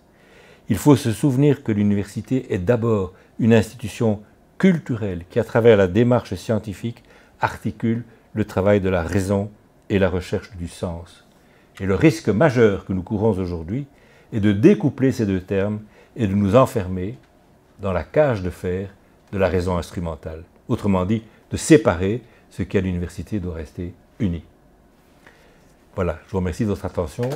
il faut se souvenir que l'université est d'abord une institution culturelle qui, à travers la démarche scientifique, articule le travail de la raison et la recherche du sens. Et le risque majeur que nous courons aujourd'hui est de découpler ces deux termes et de nous enfermer dans la cage de fer de la raison instrumentale. Autrement dit, de séparer ce qui à l'université doit rester uni. Voilà, je vous remercie de votre attention.